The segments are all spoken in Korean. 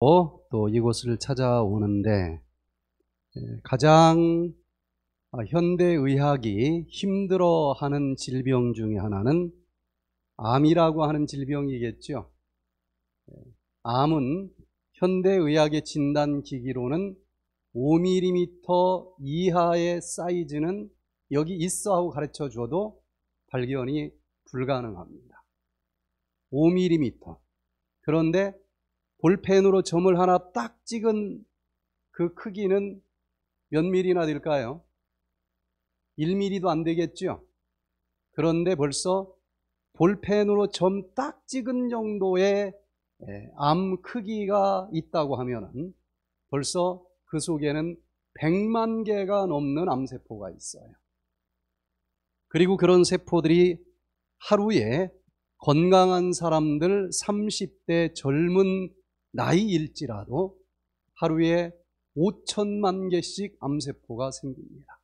어? 또 이곳을 찾아오는데 예, 가장 아, 현대의학이 힘들어하는 질병 중의 하나는 암이라고 하는 질병이겠죠. 예, 암은 현대의학의 진단기기로는 5mm 이하의 사이즈는 여기 있어 하고 가르쳐 줘도 발견이 불가능합니다. 5mm. 그런데 볼펜으로 점을 하나 딱 찍은 그 크기는 몇미리나 될까요? 1밀리도 안 되겠죠? 그런데 벌써 볼펜으로 점 딱 찍은 정도의 예, 암 크기가 있다고 하면 벌써 그 속에는 100만 개가 넘는 암세포가 있어요. 그리고 그런 세포들이 하루에 건강한 사람들 30대 젊은 나이일지라도 하루에 5천만 개씩 암세포가 생깁니다.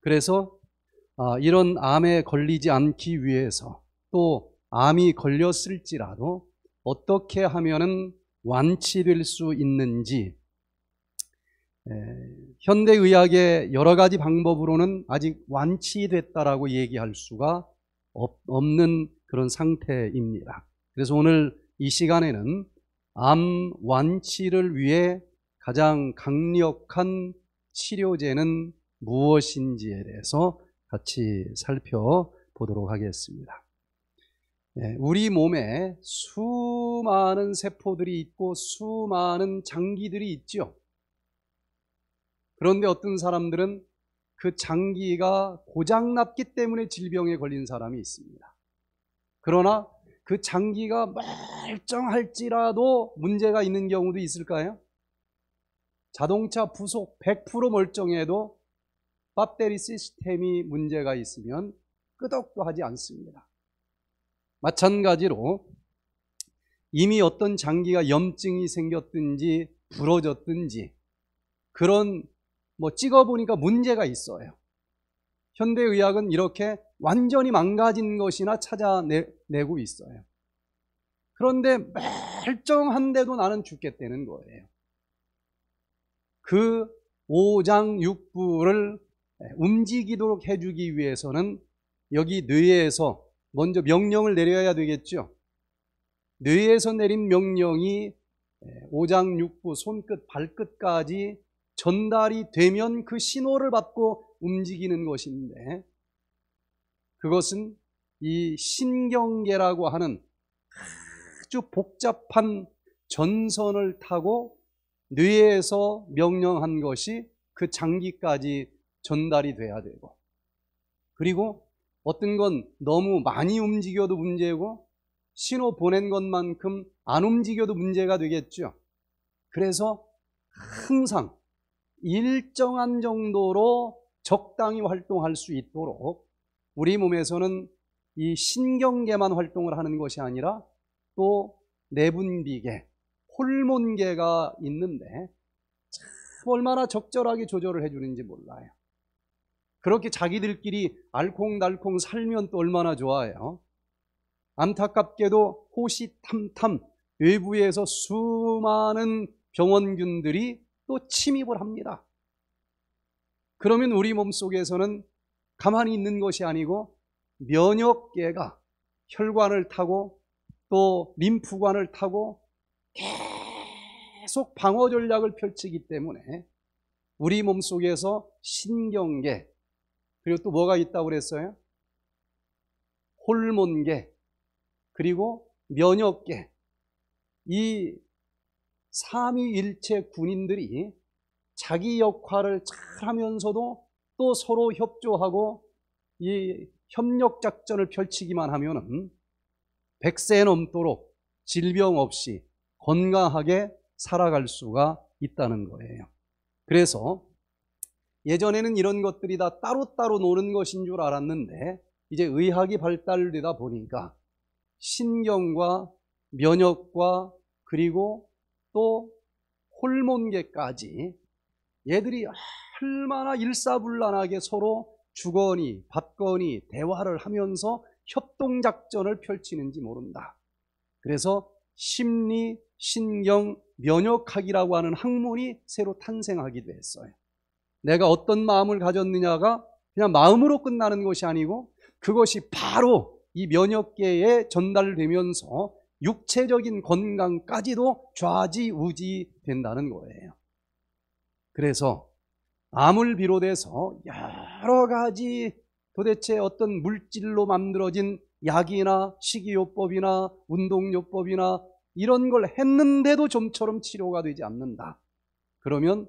그래서 아, 이런 암에 걸리지 않기 위해서 또 암이 걸렸을지라도 어떻게 하면은 완치될 수 있는지 현대 의학의 여러 가지 방법으로는 아직 완치됐다라고 얘기할 수가 없는 그런 상태입니다. 그래서 오늘 이 시간에는 암 완치를 위해 가장 강력한 치료제는 무엇인지에 대해서 같이 살펴보도록 하겠습니다. 예, 우리 몸에 수많은 세포들이 있고 수많은 장기들이 있죠. 그런데 어떤 사람들은 그 장기가 고장났기 때문에 질병에 걸린 사람이 있습니다. 그러나 그 장기가 멀쩡할지라도 문제가 있는 경우도 있을까요? 자동차 부속 100% 멀쩡해도 배터리 시스템이 문제가 있으면 끄덕도 하지 않습니다. 마찬가지로 이미 어떤 장기가 염증이 생겼든지 부러졌든지 그런 뭐 찍어보니까 문제가 있어요. 현대의학은 이렇게 완전히 망가진 것이나 찾아내고 있어요. 그런데 멀쩡한데도 나는 죽겠다는 거예요. 그 오장육부를 움직이도록 해주기 위해서는 여기 뇌에서 먼저 명령을 내려야 되겠죠. 뇌에서 내린 명령이 오장육부 손끝 발끝까지 전달이 되면 그 신호를 받고 움직이는 것인데 그것은 이 신경계라고 하는 아주 복잡한 전선을 타고 뇌에서 명령한 것이 그 장기까지 전달이 돼야 되고 그리고 어떤 건 너무 많이 움직여도 문제고 신호 보낸 것만큼 안 움직여도 문제가 되겠죠. 그래서 항상 일정한 정도로 적당히 활동할 수 있도록 우리 몸에서는 이 신경계만 활동을 하는 것이 아니라 또 내분비계, 호르몬계가 있는데 참 얼마나 적절하게 조절을 해주는지 몰라요. 그렇게 자기들끼리 알콩달콩 살면 또 얼마나 좋아요. 안타깝게도 호시탐탐 외부에서 수많은 병원균들이 또 침입을 합니다. 그러면 우리 몸 속에서는 가만히 있는 것이 아니고 면역계가 혈관을 타고 또 림프관을 타고 계속 방어 전략을 펼치기 때문에 우리 몸 속에서 신경계 그리고 또 뭐가 있다고 그랬어요? 호르몬계 그리고 면역계 이 삼위일체 군인들이 자기 역할을 잘 하면서도 또 서로 협조하고 이 협력 작전을 펼치기만 하면은 100세 넘도록 질병 없이 건강하게 살아갈 수가 있다는 거예요. 그래서 예전에는 이런 것들이 다 따로따로 노는 것인 줄 알았는데 이제 의학이 발달되다 보니까 신경과 면역과 그리고 또 호르몬계까지 얘들이 얼마나 일사불란하게 서로 주거니 받거니 대화를 하면서 협동작전을 펼치는지 모른다. 그래서 심리, 신경, 면역학이라고 하는 학문이 새로 탄생하기도 했어요. 내가 어떤 마음을 가졌느냐가 그냥 마음으로 끝나는 것이 아니고 그것이 바로 이 면역계에 전달되면서 육체적인 건강까지도 좌지우지 된다는 거예요. 그래서 암을 비롯해서 여러 가지 도대체 어떤 물질로 만들어진 약이나 식이요법이나 운동요법이나 이런 걸 했는데도 좀처럼 치료가 되지 않는다. 그러면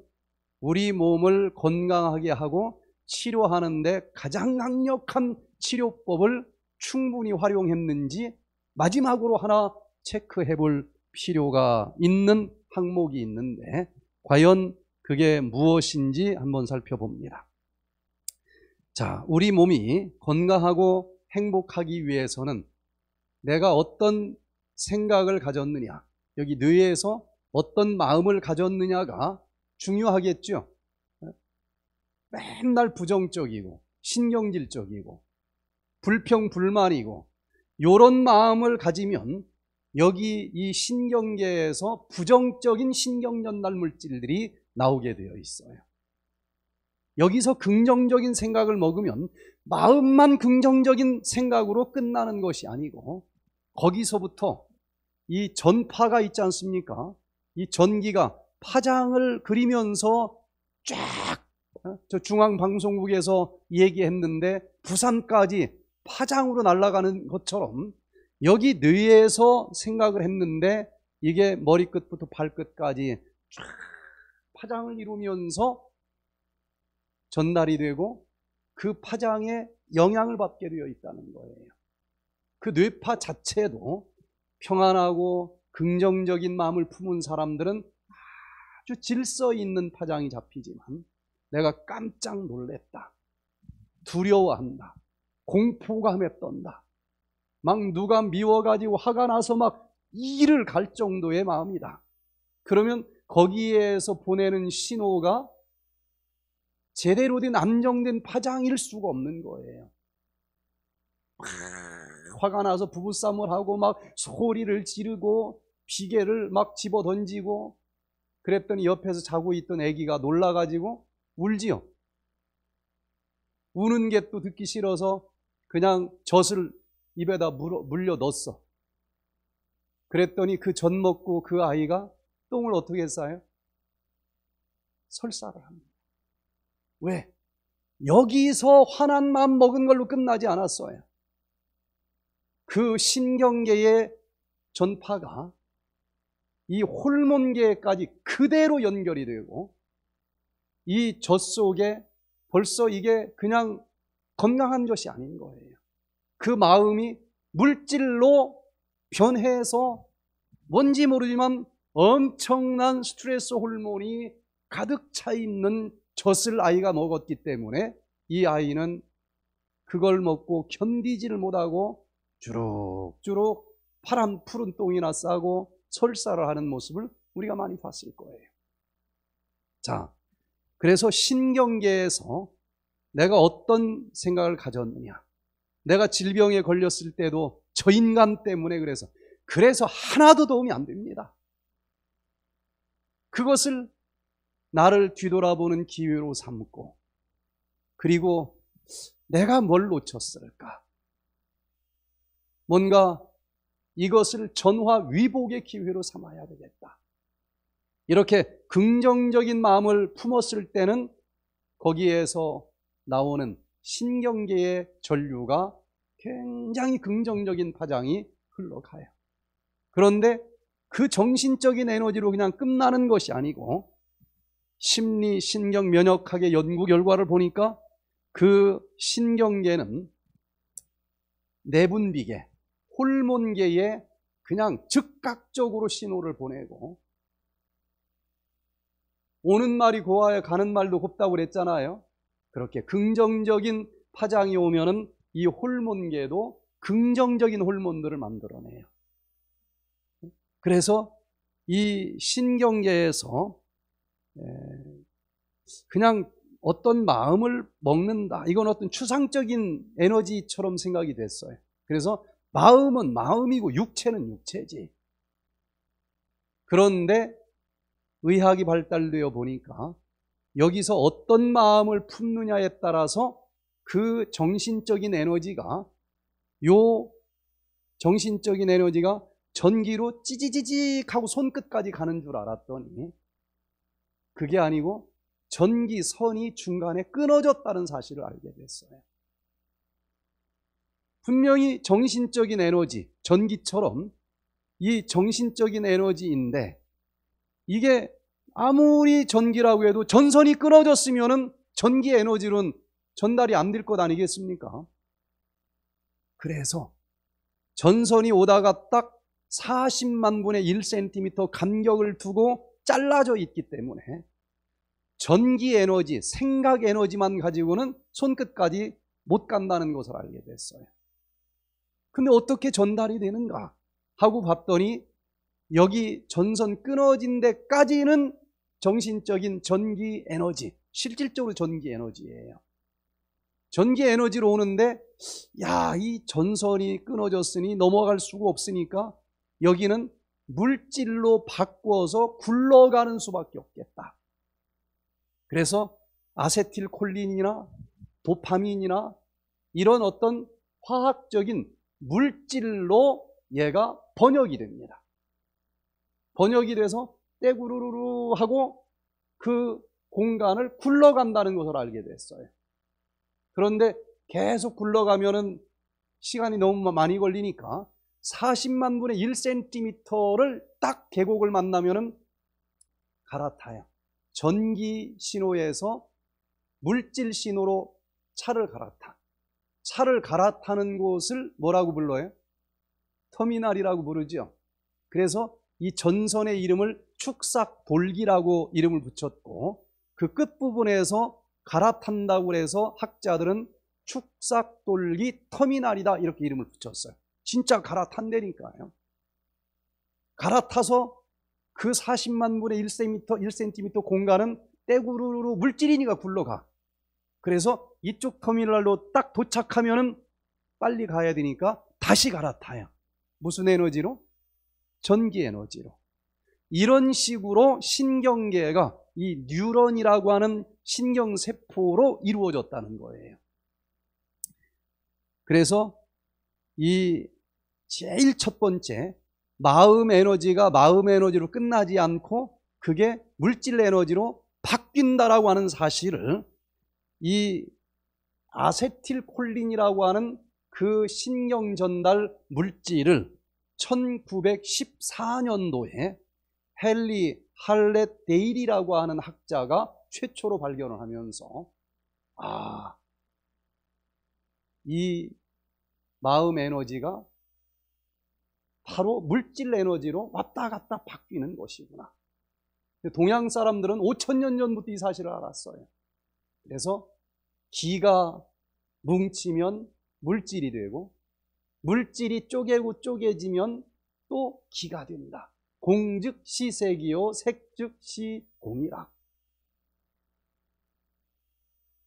우리 몸을 건강하게 하고 치료하는데 가장 강력한 치료법을 충분히 활용했는지 마지막으로 하나 체크해 볼 필요가 있는 항목이 있는데 과연 그게 무엇인지 한번 살펴봅니다. 자, 우리 몸이 건강하고 행복하기 위해서는 내가 어떤 생각을 가졌느냐, 여기 뇌에서 어떤 마음을 가졌느냐가 중요하겠죠. 맨날 부정적이고 신경질적이고 불평불만이고 요런 마음을 가지면 여기 이 신경계에서 부정적인 신경전달 물질들이 나오게 되어 있어요. 여기서 긍정적인 생각을 먹으면 마음만 긍정적인 생각으로 끝나는 것이 아니고 거기서부터 이 전파가 있지 않습니까? 이 전기가 파장을 그리면서 쫙저 어? 중앙방송국에서 얘기했는데 부산까지 파장으로 날아가는 것처럼 여기 뇌에서 생각을 했는데 이게 머리끝부터 발끝까지 쫙 파장을 이루면서 전달이 되고 그 파장에 영향을 받게 되어 있다는 거예요. 그 뇌파 자체도 평안하고 긍정적인 마음을 품은 사람들은 아주 질서 있는 파장이 잡히지만 내가 깜짝 놀랬다. 두려워한다. 공포감에 떤다. 막 누가 미워가지고 화가 나서 막이을갈 정도의 마음이다. 그러면 거기에서 보내는 신호가 제대로 된 안정된 파장일 수가 없는 거예요. 막 음. 화가 나서 부부싸움을 하고 막 소리를 지르고 비계를 막 집어 던지고 그랬더니 옆에서 자고 있던 아기가 놀라가지고 울지요. 우는 게 또 듣기 싫어서 그냥 젖을 입에다 물려 넣었어. 그랬더니 그 젖 먹고 그 아이가 똥을 어떻게 싸요? 설사를 합니다. 왜? 여기서 화난만 먹은 걸로 끝나지 않았어요. 그 신경계의 전파가 이 호르몬계까지 그대로 연결이 되고 이 젖 속에 벌써 이게 그냥 건강한 젖이 아닌 거예요. 그 마음이 물질로 변해서 뭔지 모르지만 엄청난 스트레스 호르몬이 가득 차 있는 젖을 아이가 먹었기 때문에 이 아이는 그걸 먹고 견디지를 못하고 주룩주룩 파란 푸른 똥이나 싸고 설사를 하는 모습을 우리가 많이 봤을 거예요. 자, 그래서 신경계에서 내가 어떤 생각을 가졌느냐. 내가 질병에 걸렸을 때도 저 인간 때문에 그래서 그래서 하나도 도움이 안 됩니다. 그것을 나를 뒤돌아보는 기회로 삼고 그리고 내가 뭘 놓쳤을까? 뭔가 이것을 전화 위복의 기회로 삼아야 되겠다. 이렇게 긍정적인 마음을 품었을 때는 거기에서 나오는 신경계의 전류가 굉장히 긍정적인 파장이 흘러가요. 그런데 그 정신적인 에너지로 그냥 끝나는 것이 아니고 심리 신경 면역학의 연구 결과를 보니까 그 신경계는 내분비계, 호르몬계에 그냥 즉각적으로 신호를 보내고 오는 말이 고와야 가는 말도 곱다고 그랬잖아요. 그렇게 긍정적인 파장이 오면은 이 호르몬계도 긍정적인 호르몬들을 만들어내요. 그래서 이 신경계에서 그냥 어떤 마음을 먹는다. 이건 어떤 추상적인 에너지처럼 생각이 됐어요. 그래서 마음은 마음이고 육체는 육체지. 그런데 의학이 발달되어 보니까 여기서 어떤 마음을 품느냐에 따라서 그 정신적인 에너지가 요 정신적인 에너지가 전기로 찌지지직하고 손끝까지 가는 줄 알았더니 그게 아니고 전기선이 중간에 끊어졌다는 사실을 알게 됐어요. 분명히 정신적인 에너지, 전기처럼 이 정신적인 에너지인데 이게 아무리 전기라고 해도 전선이 끊어졌으면 전기 에너지는 전달이 안 될 것 아니겠습니까? 그래서 전선이 오다가 딱 40만 분의 1cm 간격을 두고 잘라져 있기 때문에 전기 에너지, 생각 에너지만 가지고는 손끝까지 못 간다는 것을 알게 됐어요. 근데 어떻게 전달이 되는가 하고 봤더니 여기 전선 끊어진 데까지는 정신적인 전기 에너지, 실질적으로 전기 에너지예요. 전기 에너지로 오는데 야, 이 전선이 끊어졌으니 넘어갈 수가 없으니까 여기는 물질로 바꿔서 굴러가는 수밖에 없겠다. 그래서 아세틸콜린이나 도파민이나 이런 어떤 화학적인 물질로 얘가 번역이 됩니다. 번역이 돼서 떼구르르 하고 그 공간을 굴러간다는 것을 알게 됐어요. 그런데 계속 굴러가면은 시간이 너무 많이 걸리니까 40만 분의 1cm를 딱 계곡을 만나면 갈아타요. 전기 신호에서 물질 신호로 차를 갈아타. 차를 갈아타는 곳을 뭐라고 불러요? 터미널이라고 부르죠. 그래서 이 전선의 이름을 축삭 돌기라고 이름을 붙였고 그 끝부분에서 갈아탄다고 해서 학자들은 축삭 돌기 터미널이다 이렇게 이름을 붙였어요. 진짜 갈아탄다니까요. 갈아타서 그 40만 분의 1cm, 1cm 공간은 떼구르르 물질이니까 굴러가. 그래서 이쪽 터미널로 딱 도착하면은 빨리 가야 되니까 다시 갈아타요. 무슨 에너지로? 전기 에너지로. 이런 식으로 신경계가 이 뉴런이라고 하는 신경세포로 이루어졌다는 거예요. 그래서 이 제일 첫 번째 마음 에너지가 마음 에너지로 끝나지 않고 그게 물질 에너지로 바뀐다라고 하는 사실을 이 아세틸콜린이라고 하는 그 신경 전달 물질을 1914년도에 헨리 할렛 데일이라고 하는 학자가 최초로 발견을 하면서 아, 이 마음 에너지가 바로 물질 에너지로 왔다 갔다 바뀌는 것이구나. 동양 사람들은 5천년 전부터 이 사실을 알았어요. 그래서 기가 뭉치면 물질이 되고 물질이 쪼개고 쪼개지면 또 기가 됩니다. 공즉 시색이요 색즉 시공이라.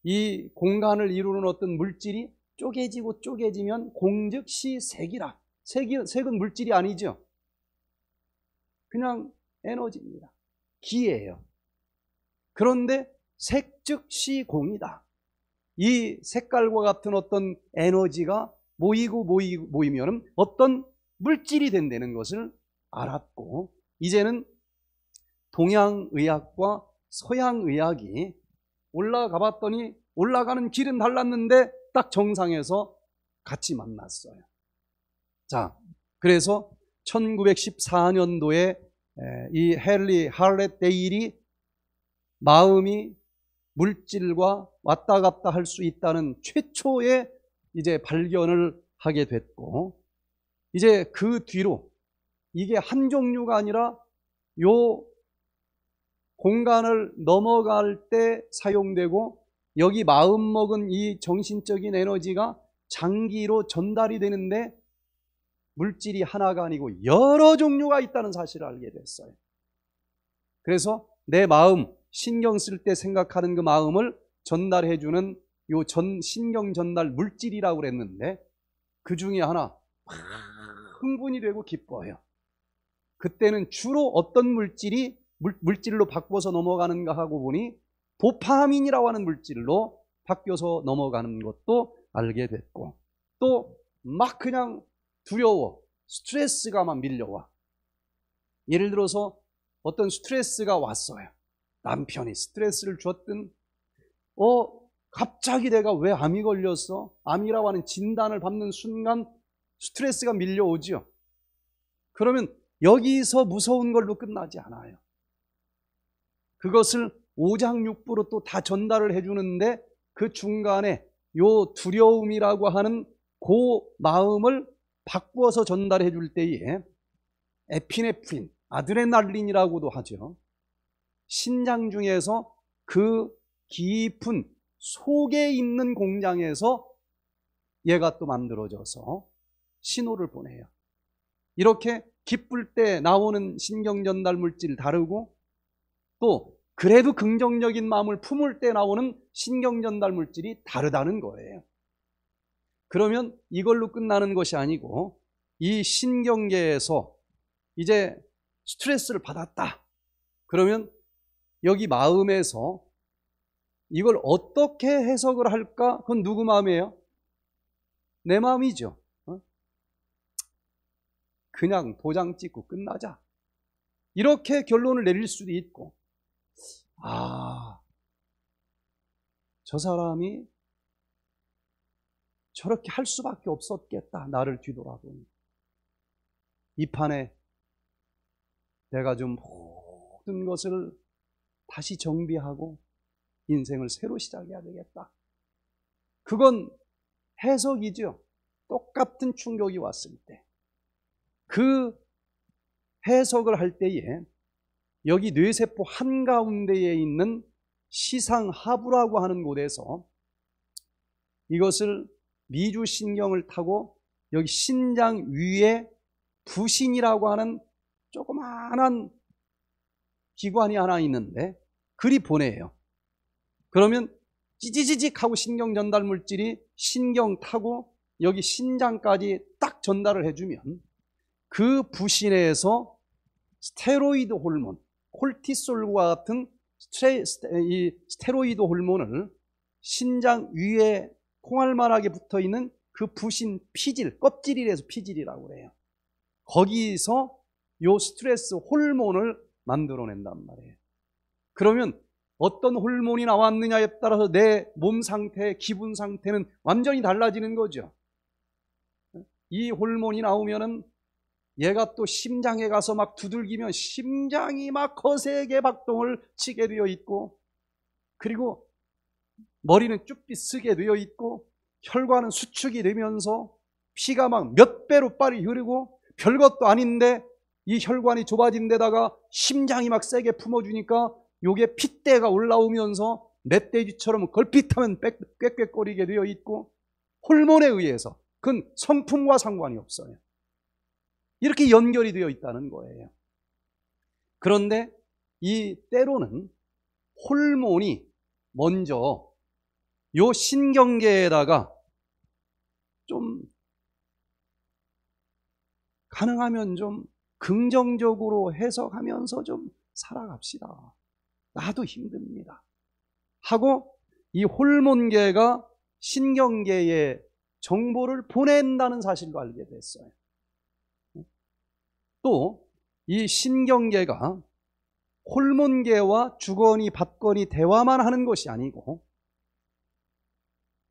이 공간을 이루는 어떤 물질이 쪼개지고 쪼개지면 공즉 시색이라. 색이, 색은 물질이 아니죠. 그냥 에너지입니다. 기예요. 그런데 색 즉시 공이다. 이 색깔과 같은 어떤 에너지가 모이고 모이고 모이면 어떤 물질이 된다는 것을 알았고 이제는 동양의학과 서양의학이 올라가 봤더니 올라가는 길은 달랐는데 딱 정상에서 같이 만났어요. 자, 그래서 1914년도에 이 헨리 할렛 데일이 마음이 물질과 왔다 갔다 할 수 있다는 최초의 이제 발견을 하게 됐고 이제 그 뒤로 이게 한 종류가 아니라 요 공간을 넘어갈 때 사용되고 여기 마음먹은 이 정신적인 에너지가 장기로 전달이 되는데 물질이 하나가 아니고 여러 종류가 있다는 사실을 알게 됐어요. 그래서 내 마음, 신경 쓸 때 생각하는 그 마음을 전달해주는 요 전, 신경 전달 물질이라고 그랬는데 그 중에 하나 흥분이 되고 기뻐요. 해 그때는 주로 어떤 물질이 물, 질로 바꿔서 넘어가는가 하고 보니 도파민이라고 하는 물질로 바뀌어서 넘어가는 것도 알게 됐고 또 막 그냥 두려워, 스트레스가 막 밀려와. 예를 들어서 어떤 스트레스가 왔어요. 남편이 스트레스를 줬든, 어, 갑자기 내가 왜 암이 걸렸어? 암이라고 하는 진단을 받는 순간 스트레스가 밀려오지요. 그러면 여기서 무서운 걸로 끝나지 않아요. 그것을 오장육부로 또 다 전달을 해주는데 그 중간에 요 두려움이라고 하는 그 마음을 바꾸어서 전달해 줄 때에 에피네프린, 아드레날린이라고도 하죠. 신장 중에서 그 깊은 속에 있는 공장에서 얘가 또 만들어져서 신호를 보내요. 이렇게 기쁠 때 나오는 신경전달 물질 다르고 또 그래도 긍정적인 마음을 품을 때 나오는 신경전달 물질이 다르다는 거예요. 그러면 이걸로 끝나는 것이 아니고 이 신경계에서 이제 스트레스를 받았다. 그러면 여기 마음에서 이걸 어떻게 해석을 할까? 그건 누구 마음이에요? 내 마음이죠. 어? 그냥 도장 찍고 끝나자. 이렇게 결론을 내릴 수도 있고, 아, 저 사람이 저렇게 할 수밖에 없었겠다. 나를 뒤돌아보니. 이 판에 내가 좀 모든 것을 다시 정비하고 인생을 새로 시작해야 되겠다. 그건 해석이죠. 똑같은 충격이 왔을 때. 그 해석을 할 때에 여기 뇌세포 한가운데에 있는 시상하부라고 하는 곳에서 이것을 미주 신경을 타고 여기 신장 위에 부신이라고 하는 조그마한 기관이 하나 있는데 그리 보내요. 그러면 찌지지직 하고 신경 전달 물질이 신경 타고 여기 신장까지 딱 전달을 해주면 그 부신에서 스테로이드 호르몬, 콜티솔과 같은 스테, 스테, 스테로이드 호르몬을 신장 위에 콩알만하게 붙어 있는 그 부신 피질, 껍질이래서 피질이라고 그래요. 거기서 요 스트레스 호르몬을 만들어낸단 말이에요. 그러면 어떤 호르몬이 나왔느냐에 따라서 내 몸 상태, 기분 상태는 완전히 달라지는 거죠. 이 호르몬이 나오면은 얘가 또 심장에 가서 막 두들기면 심장이 막 거세게 박동을 치게 되어 있고 그리고 머리는 쭈빗쓰게 되어 있고 혈관은 수축이 되면서 피가 막 몇 배로 빨리 흐르고 별것도 아닌데 이 혈관이 좁아진 데다가 심장이 막 세게 품어주니까 요게 핏대가 올라오면서 멧돼지처럼 걸핏하면 꽥꽥거리게 되어 있고 호르몬에 의해서 그건 성품과 상관이 없어요 이렇게 연결이 되어 있다는 거예요 그런데 이 때로는 호르몬이 먼저 요 신경계에다가 좀 가능하면 좀 긍정적으로 해석하면서 좀 살아갑시다. 나도 힘듭니다. 하고 이 홀몬계가 신경계에 정보를 보낸다는 사실도 알게 됐어요. 또 이 신경계가 홀몬계와 주거니 받거니 대화만 하는 것이 아니고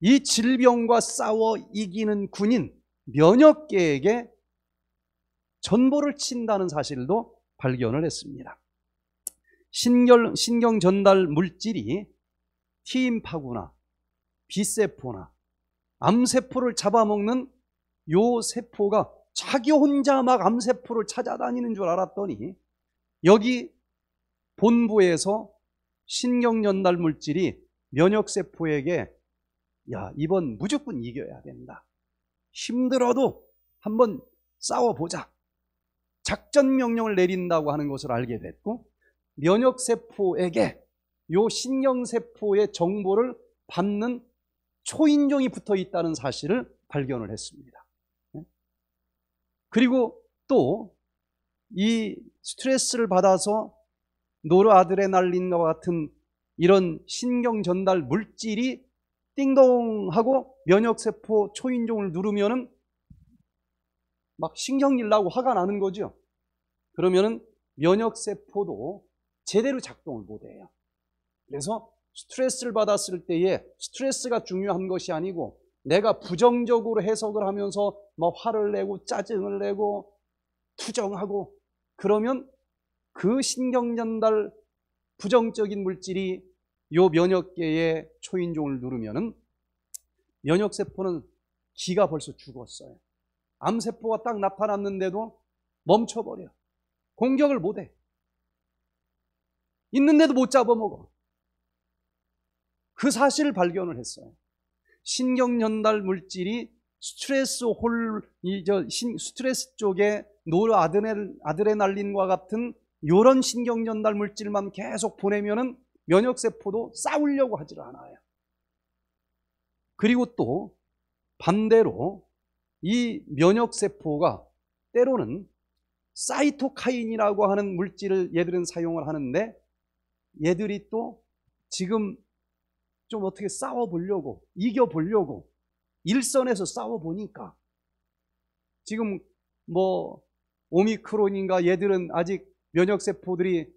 이 질병과 싸워 이기는 군인 면역계에게 전보를 친다는 사실도 발견을 했습니다. 신경, 신경 전달 물질이 T임파구나 B세포나 암세포를 잡아먹는 요 세포가 자기 혼자 막 암세포를 찾아다니는 줄 알았더니 여기 본부에서 신경전달 물질이 면역세포에게 야, 이번 무조건 이겨야 된다. 힘들어도 한번 싸워보자. 작전 명령을 내린다고 하는 것을 알게 됐고, 면역세포에게 요 신경세포의 정보를 받는 초인종이 붙어 있다는 사실을 발견을 했습니다. 네. 그리고 또 이 스트레스를 받아서 노르아드레날린과 같은 이런 신경 전달 물질이 띵동 하고 면역세포 초인종을 누르면은 막 신경질 나고 화가 나는 거죠. 그러면은 면역세포도 제대로 작동을 못 해요. 그래서 스트레스를 받았을 때에 스트레스가 중요한 것이 아니고 내가 부정적으로 해석을 하면서 막 화를 내고 짜증을 내고 투정하고 그러면 그 신경전달 부정적인 물질이 요 면역계의 초인종을 누르면 면역세포는 기가 벌써 죽었어요. 암세포가 딱 나타났는데도 멈춰버려. 공격을 못해. 있는데도 못 잡아먹어. 그 사실을 발견을 했어요. 신경전달 물질이 스트레스 홀, 이, 저, 스트레스 쪽에 노르아드레날린과 같은 요런 신경전달 물질만 계속 보내면은 면역세포도 싸우려고 하질 않아요. 그리고 또 반대로 이 면역세포가 때로는 사이토카인이라고 하는 물질을 얘들은 사용을 하는데 얘들이 또 지금 좀 어떻게 싸워보려고 이겨보려고 일선에서 싸워보니까 지금 뭐 오미크론인가 얘들은 아직 면역세포들이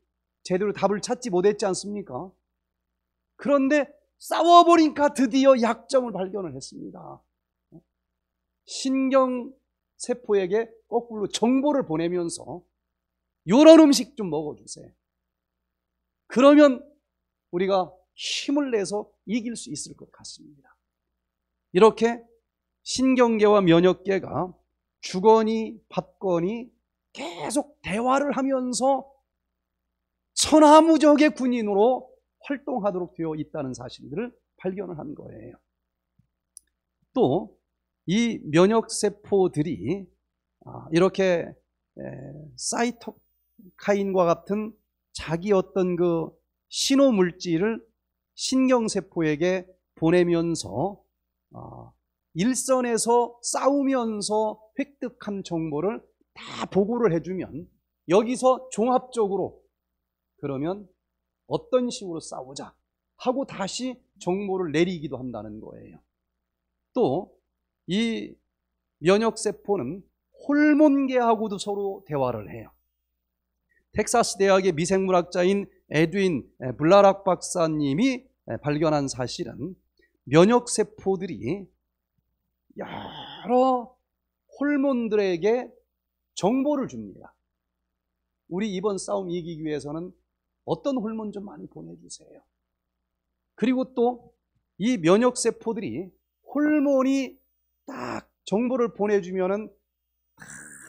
제대로 답을 찾지 못했지 않습니까? 그런데 싸워보니까 드디어 약점을 발견을 했습니다. 신경세포에게 거꾸로 정보를 보내면서 요런 음식 좀 먹어주세요. 그러면 우리가 힘을 내서 이길 수 있을 것 같습니다. 이렇게 신경계와 면역계가 주거니 받거니 계속 대화를 하면서 천하무적의 군인으로 활동하도록 되어 있다는 사실들을 발견을 한 거예요. 또 이 면역세포들이 아, 이렇게 사이토카인과 같은 자기 어떤 그 신호물질을 신경세포에게 보내면서 아, 일선에서 싸우면서 획득한 정보를 다 보고를 해주면 여기서 종합적으로 그러면 어떤 식으로 싸우자 하고 다시 정보를 내리기도 한다는 거예요. 또 이 면역세포는 홀몬계하고도 서로 대화를 해요. 텍사스 대학의 미생물학자인 에드윈 블라락 박사님이 발견한 사실은 면역세포들이 여러 홀몬들에게 정보를 줍니다. 우리 이번 싸움 이기기 위해서는 어떤 호르몬 좀 많이 보내주세요. 그리고 또 이 면역 세포들이 호르몬이 딱 정보를 보내주면은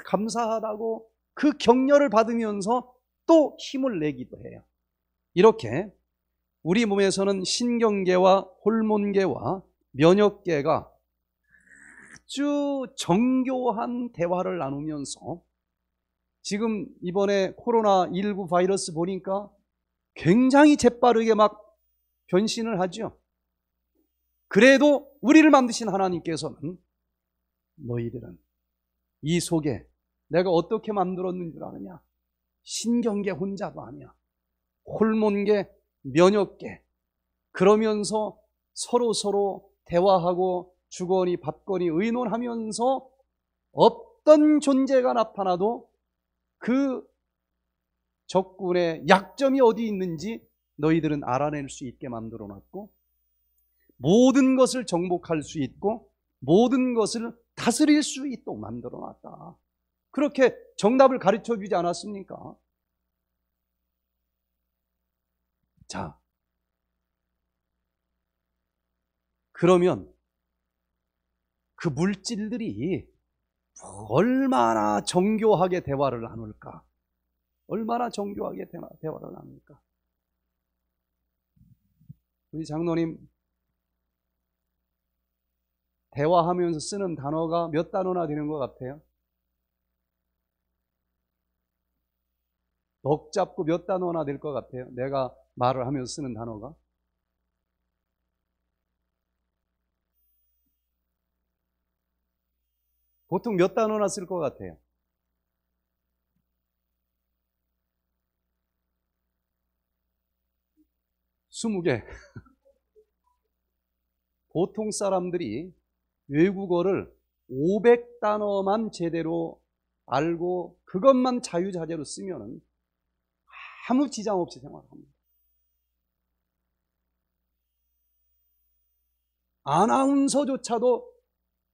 감사하다고 그 격려를 받으면서 또 힘을 내기도 해요. 이렇게 우리 몸에서는 신경계와 호르몬계와 면역계가 아주 정교한 대화를 나누면서 지금 이번에 코로나19 바이러스 보니까 굉장히 재빠르게 막 변신을 하죠. 그래도 우리를 만드신 하나님께서는 너희들은 이 속에 내가 어떻게 만들었는 줄 아느냐? 신경계 혼자도 아니야. 홀몬계, 면역계. 그러면서 서로 서로 대화하고 주거니 받거니 의논하면서 어떤 존재가 나타나도 그 적군의 약점이 어디 있는지 너희들은 알아낼 수 있게 만들어 놨고 모든 것을 정복할 수 있고 모든 것을 다스릴 수 있도록 만들어 놨다. 그렇게 정답을 가르쳐 주지 않았습니까? 자. 그러면 그 물질들이 얼마나 정교하게 대화를 나눌까? 얼마나 정교하게 대화를 합니까? 우리 장로님 대화하면서 쓰는 단어가 몇 단어나 되는 것 같아요? 넉 잡고 몇 단어나 될 것 같아요? 내가 말을 하면서 쓰는 단어가? 보통 몇 단어나 쓸 것 같아요? 20개. 보통 사람들이 외국어를 500단어만 제대로 알고 그것만 자유자재로 쓰면은 아무 지장 없이 생활합니다. 아나운서조차도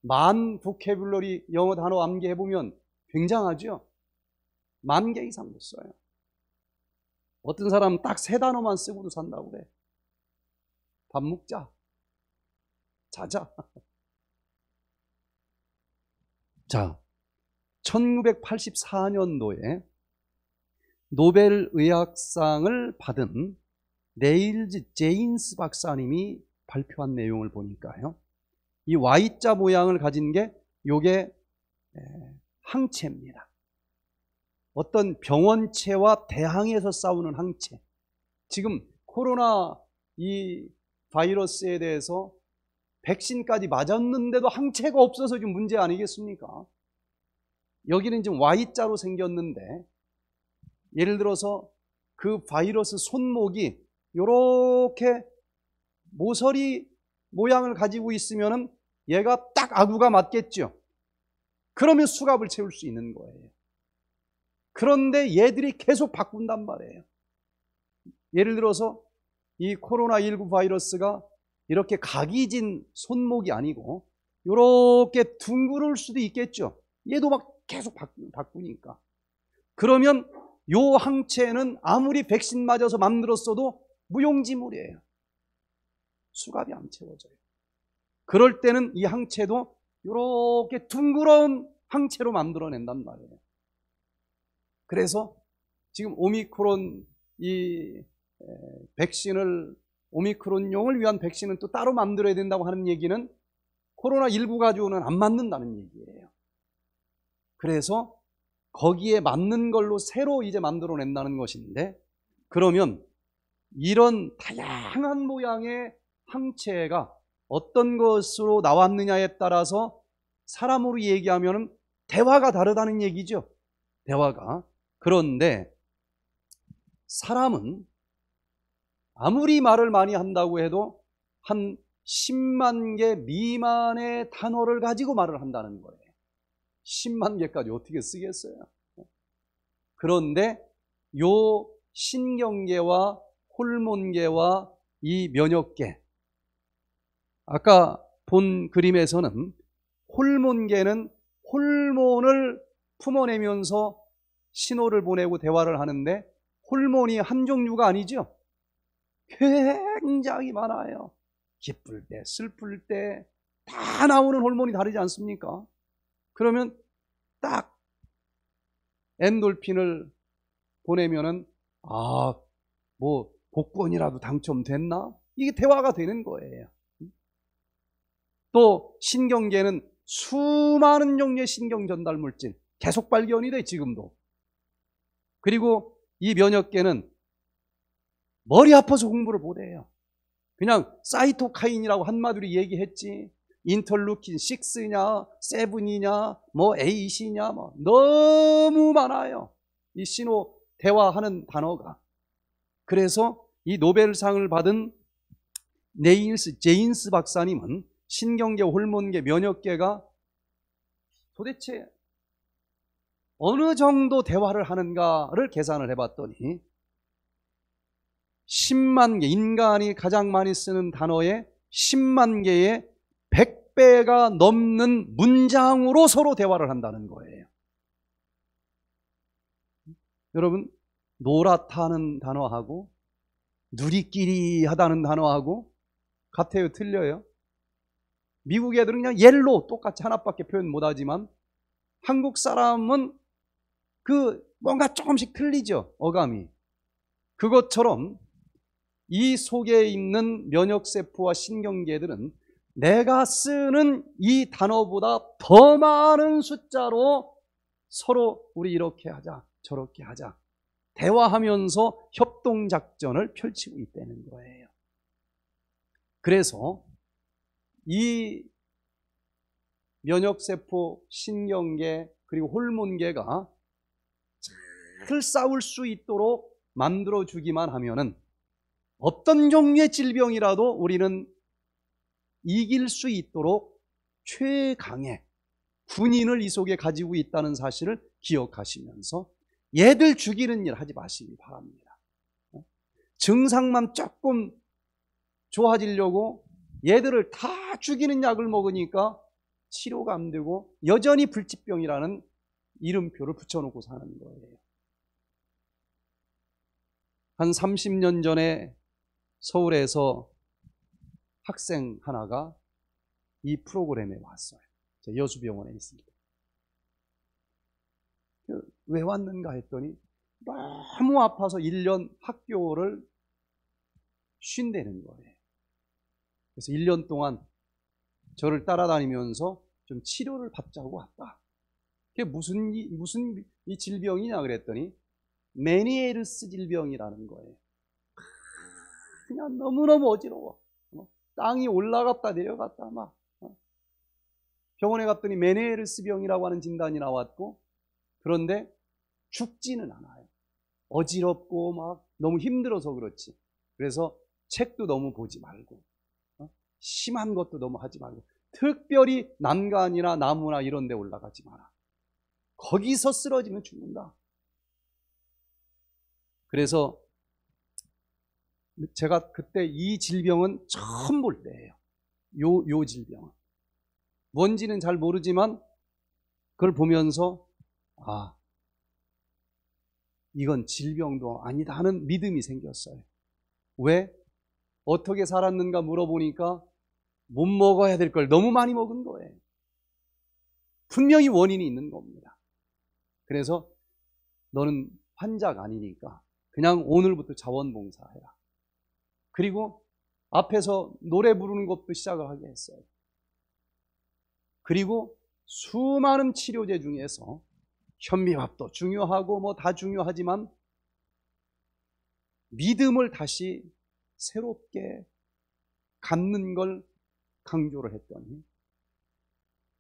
만 보케블러리 영어 단어 암기해보면 굉장하죠? 만 개 이상 못 써요. 어떤 사람은 딱 세 단어만 쓰고도 산다고 그래. 밥 먹자. 자자. 자, 1984년도에 노벨 의학상을 받은 네일즈 제인스 박사님이 발표한 내용을 보니까요. 이 Y자 모양을 가진 게 요게 항체입니다. 어떤 병원체와 대항해서 싸우는 항체. 지금 코로나 이 바이러스에 대해서 백신까지 맞았는데도 항체가 없어서 지금 문제 아니겠습니까? 여기는 지금 Y자로 생겼는데 예를 들어서 그 바이러스 손목이 이렇게 모서리 모양을 가지고 있으면은 얘가 딱 아구가 맞겠죠. 그러면 수갑을 채울 수 있는 거예요. 그런데 얘들이 계속 바꾼단 말이에요. 예를 들어서 이 코로나19 바이러스가 이렇게 각이진 손목이 아니고 이렇게 둥그럴 수도 있겠죠. 얘도 막 계속 바꾸니까. 그러면 요 항체는 아무리 백신 맞아서 만들었어도 무용지물이에요. 수갑이 안 채워져요. 그럴 때는 이 항체도 이렇게 둥그런 항체로 만들어낸단 말이에요. 그래서 지금 오미크론 이 백신을 오미크론용을 위한 백신은 또 따로 만들어야 된다고 하는 얘기는 코로나19 가지고는 안 맞는다는 얘기예요. 그래서 거기에 맞는 걸로 새로 이제 만들어낸다는 것인데 그러면 이런 다양한 모양의 항체가 어떤 것으로 나왔느냐에 따라서 사람으로 얘기하면 대화가 다르다는 얘기죠. 대화가. 그런데 사람은 아무리 말을 많이 한다고 해도 한 10만 개 미만의 단어를 가지고 말을 한다는 거예요. 10만 개까지 어떻게 쓰겠어요? 그런데 요 신경계와 호르몬계와이 면역계 아까 본 그림에서는 호르몬계는호르몬을 품어내면서 신호를 보내고 대화를 하는데 호르몬이 한 종류가 아니죠. 굉장히 많아요. 기쁠 때, 슬플 때 다 나오는 호르몬이 다르지 않습니까? 그러면 딱 엔돌핀을 보내면은 아, 뭐 복권이라도 당첨됐나? 이게 대화가 되는 거예요. 또 신경계는 수많은 종류의 신경 전달 물질 계속 발견이 돼 지금도 그리고 이 면역계는 머리 아파서 공부를 못해요. 그냥 사이토카인이라고 한마디로 얘기했지. 인터루킨 6냐, 7이냐, 뭐에이냐뭐 너무 많아요. 이 신호 대화하는 단어가. 그래서 이 노벨상을 받은 네일스 제인스 박사님은 신경계, 호르몬계, 면역계가 도대체 어느 정도 대화를 하는가를 계산을 해봤더니 10만 개, 인간이 가장 많이 쓰는 단어에 10만 개의 100배가 넘는 문장으로 서로 대화를 한다는 거예요. 여러분, 노랗다는 단어하고 누리끼리 하다는 단어하고 같아요, 틀려요? 미국 애들은 그냥 옐로 똑같이 하나밖에 표현 못하지만 한국 사람은 그 뭔가 조금씩 틀리죠. 어감이. 그것처럼 이 속에 있는 면역세포와 신경계들은 내가 쓰는 이 단어보다 더 많은 숫자로 서로 우리 이렇게 하자, 저렇게 하자. 대화하면서 협동작전을 펼치고 있다는 거예요. 그래서 이 면역세포, 신경계, 그리고 호르몬계가 잘 그 싸울 수 있도록 만들어 주기만 하면은 어떤 종류의 질병이라도 우리는 이길 수 있도록 최강의 군인을 이 속에 가지고 있다는 사실을 기억하시면서 얘들 죽이는 일 하지 마시기 바랍니다. 어? 증상만 조금 좋아지려고 얘들을 다 죽이는 약을 먹으니까 치료가 안 되고 여전히 불치병이라는 이름표를 붙여놓고 사는 거예요. 한 30년 전에 서울에서 학생 하나가 이 프로그램에 왔어요. 여수병원에 있습니다. 그 왜 왔는가 했더니 너무 아파서 1년 학교를 쉰다는 거예요. 그래서 1년 동안 저를 따라다니면서 좀 치료를 받자고 왔다. 그게 무슨, 무슨 이 질병이냐 그랬더니 메니에르스 질병이라는 거예요. 그냥 너무너무 어지러워. 어? 땅이 올라갔다 내려갔다 막. 어? 병원에 갔더니 메에르스 병이라고 하는 진단이 나왔고 그런데 죽지는 않아요. 어지럽고 막 너무 힘들어서 그렇지. 그래서 책도 너무 보지 말고 어? 심한 것도 너무 하지 말고 특별히 난간이나 나무나 이런 데 올라가지 마라. 거기서 쓰러지면 죽는다. 그래서 제가 그때 이 질병은 처음 볼 때예요. 요, 요 질병은. 뭔지는 잘 모르지만 그걸 보면서 아, 이건 질병도 아니다 하는 믿음이 생겼어요. 왜? 어떻게 살았는가 물어보니까 못 먹어야 될 걸 너무 많이 먹은 거예요. 분명히 원인이 있는 겁니다. 그래서 너는 환자가 아니니까 그냥 오늘부터 자원봉사해라. 그리고 앞에서 노래 부르는 것도 시작을 하게 했어요. 그리고 수많은 치료제 중에서 현미밥도 중요하고 뭐 다 중요하지만 믿음을 다시 새롭게 갖는 걸 강조를 했더니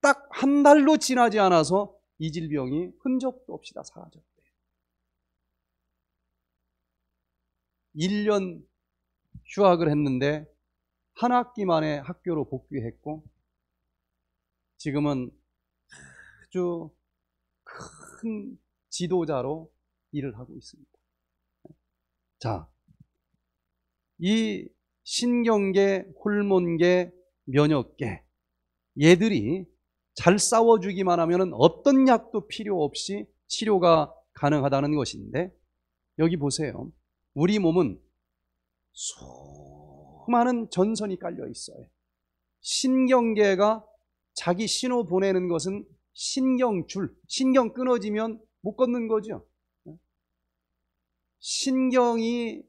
딱 한 달로 지나지 않아서 이질병이 흔적도 없이 다 사라졌다. 1년 휴학을 했는데 한 학기 만에 학교로 복귀했고 지금은 아주 큰 지도자로 일을 하고 있습니다. 자, 이 신경계, 호르몬계, 면역계 얘들이 잘 싸워주기만 하면 어떤 약도 필요 없이 치료가 가능하다는 것인데 여기 보세요. 우리 몸은 수많은 전선이 깔려 있어요. 신경계가 자기 신호 보내는 것은 신경줄, 신경 끊어지면 못 걷는 거죠. 신경이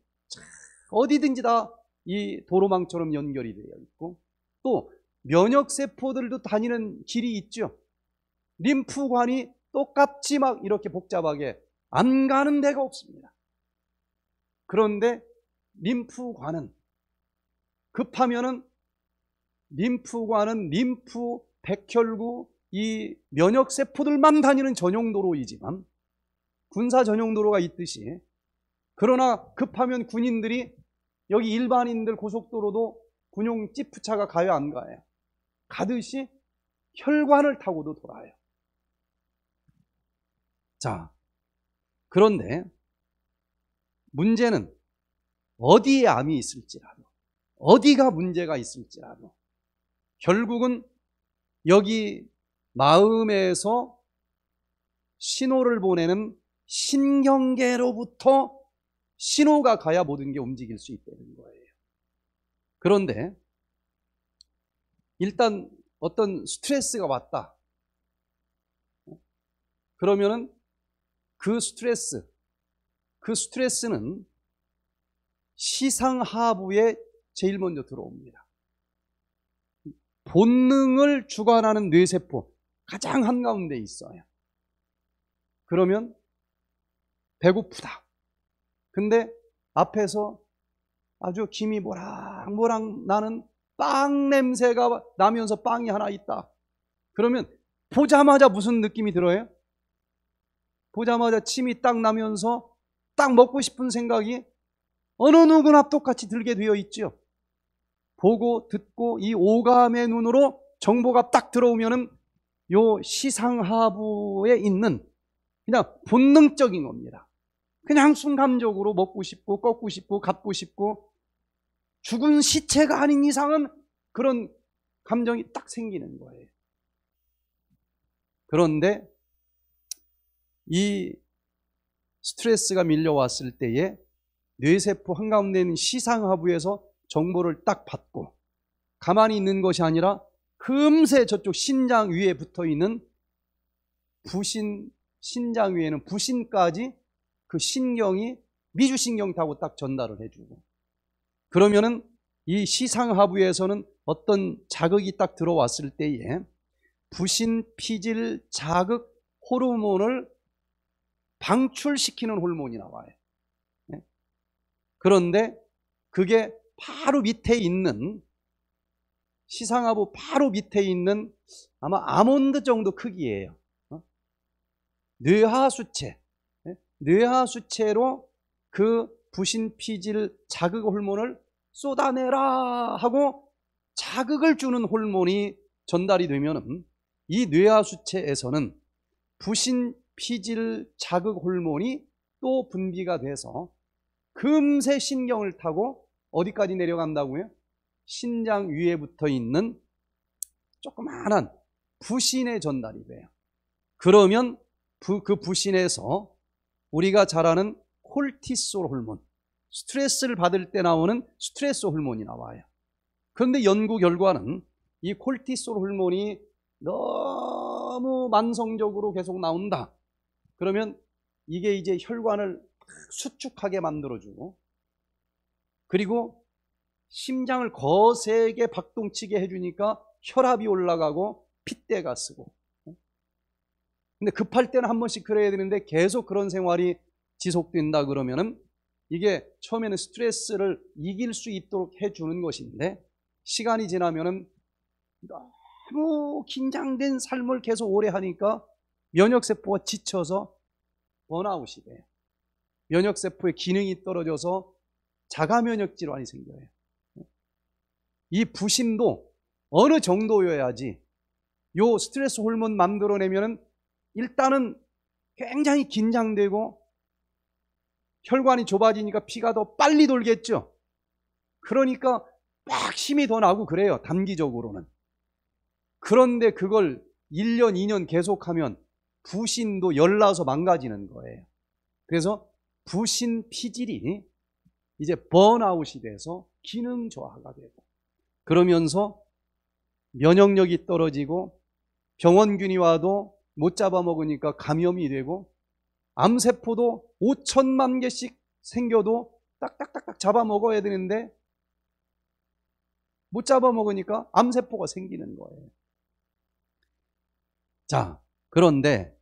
어디든지 다 이 도로망처럼 연결이 되어 있고 또 면역 세포들도 다니는 길이 있죠. 림프관이 똑같이 막 이렇게 복잡하게 안 가는 데가 없습니다. 그런데 림프관은 급하면은 림프관은 림프 백혈구 이 면역 세포들만 다니는 전용 도로이지만 군사 전용 도로가 있듯이 그러나 급하면 군인들이 여기 일반인들 고속도로도 군용 지프차가 가요 안 가요? 가듯이 혈관을 타고도 돌아요. 자, 그런데 문제는 어디에 암이 있을지라도 어디가 문제가 있을지라도 결국은 여기 마음에서 신호를 보내는 신경계로부터 신호가 가야 모든 게 움직일 수 있다는 거예요. 그런데 일단 어떤 스트레스가 왔다. 그러면은 그 스트레스, 그 스트레스는 시상하부에 제일 먼저 들어옵니다. 본능을 주관하는 뇌세포 가장 한가운데 있어요. 그러면 배고프다. 근데 앞에서 아주 김이 모락모락 나는 빵 냄새가 나면서 빵이 하나 있다. 그러면 보자마자 무슨 느낌이 들어요? 보자마자 침이 딱 나면서 딱 먹고 싶은 생각이 어느 누구나 똑같이 들게 되어 있죠. 보고 듣고 이 오감의 눈으로 정보가 딱 들어오면은 요 시상하부에 있는 그냥 본능적인 겁니다. 그냥 순간적으로 먹고 싶고 꺾고 싶고 갖고 싶고 죽은 시체가 아닌 이상은 그런 감정이 딱 생기는 거예요. 그런데 이 스트레스가 밀려왔을 때에 뇌세포 한가운데 있는 시상하부에서 정보를 딱 받고 가만히 있는 것이 아니라 금세 저쪽 신장 위에 붙어 있는 부신 신장 위에는 부신까지 그 신경이 미주신경 타고 딱 전달을 해주고 그러면은 이 시상하부에서는 어떤 자극이 딱 들어왔을 때에 부신 피질 자극 호르몬을 방출시키는 호르몬이 나와요. 네? 그런데 그게 바로 밑에 있는 시상하부 바로 밑에 있는 아마 아몬드 정도 크기예요. 어? 뇌하수체, 네? 뇌하수체로 그 부신피질 자극 호르몬을 쏟아내라 하고 자극을 주는 호르몬이 전달이 되면 이 뇌하수체에서는 부신 피질 자극 호르몬이 또 분비가 돼서 금세 신경을 타고 어디까지 내려간다고요? 신장 위에 붙어 있는 조그마한 부신의 전달이 돼요. 그러면 부, 그 부신에서 우리가 잘 아는 콜티솔 호르몬, 스트레스를 받을 때 나오는 스트레스 호르몬이 나와요. 그런데 연구 결과는 이 콜티솔 호르몬이 너무 만성적으로 계속 나온다. 그러면 이게 이제 혈관을 수축하게 만들어주고 그리고 심장을 거세게 박동치게 해주니까 혈압이 올라가고 핏대가 쓰고 근데 급할 때는 한 번씩 그래야 되는데 계속 그런 생활이 지속된다 그러면은 이게 처음에는 스트레스를 이길 수 있도록 해주는 것인데 시간이 지나면은 너무 긴장된 삶을 계속 오래 하니까 면역세포가 지쳐서 번아웃이 돼요. 면역세포의 기능이 떨어져서 자가면역 질환이 생겨요. 이 부심도 어느 정도여야지 요 스트레스 호르몬 만들어내면 일단은 굉장히 긴장되고 혈관이 좁아지니까 피가 더 빨리 돌겠죠. 그러니까 막 힘이 더 나고 그래요. 단기적으로는. 그런데 그걸 1년, 2년 계속하면 부신도 열나서 망가지는 거예요. 그래서 부신 피질이 이제 번아웃이 돼서 기능 저하가 되고 그러면서 면역력이 떨어지고 병원균이 와도 못 잡아먹으니까 감염이 되고 암세포도 5천만 개씩 생겨도 딱딱딱딱 잡아먹어야 되는데 못 잡아먹으니까 암세포가 생기는 거예요. 자, 그런데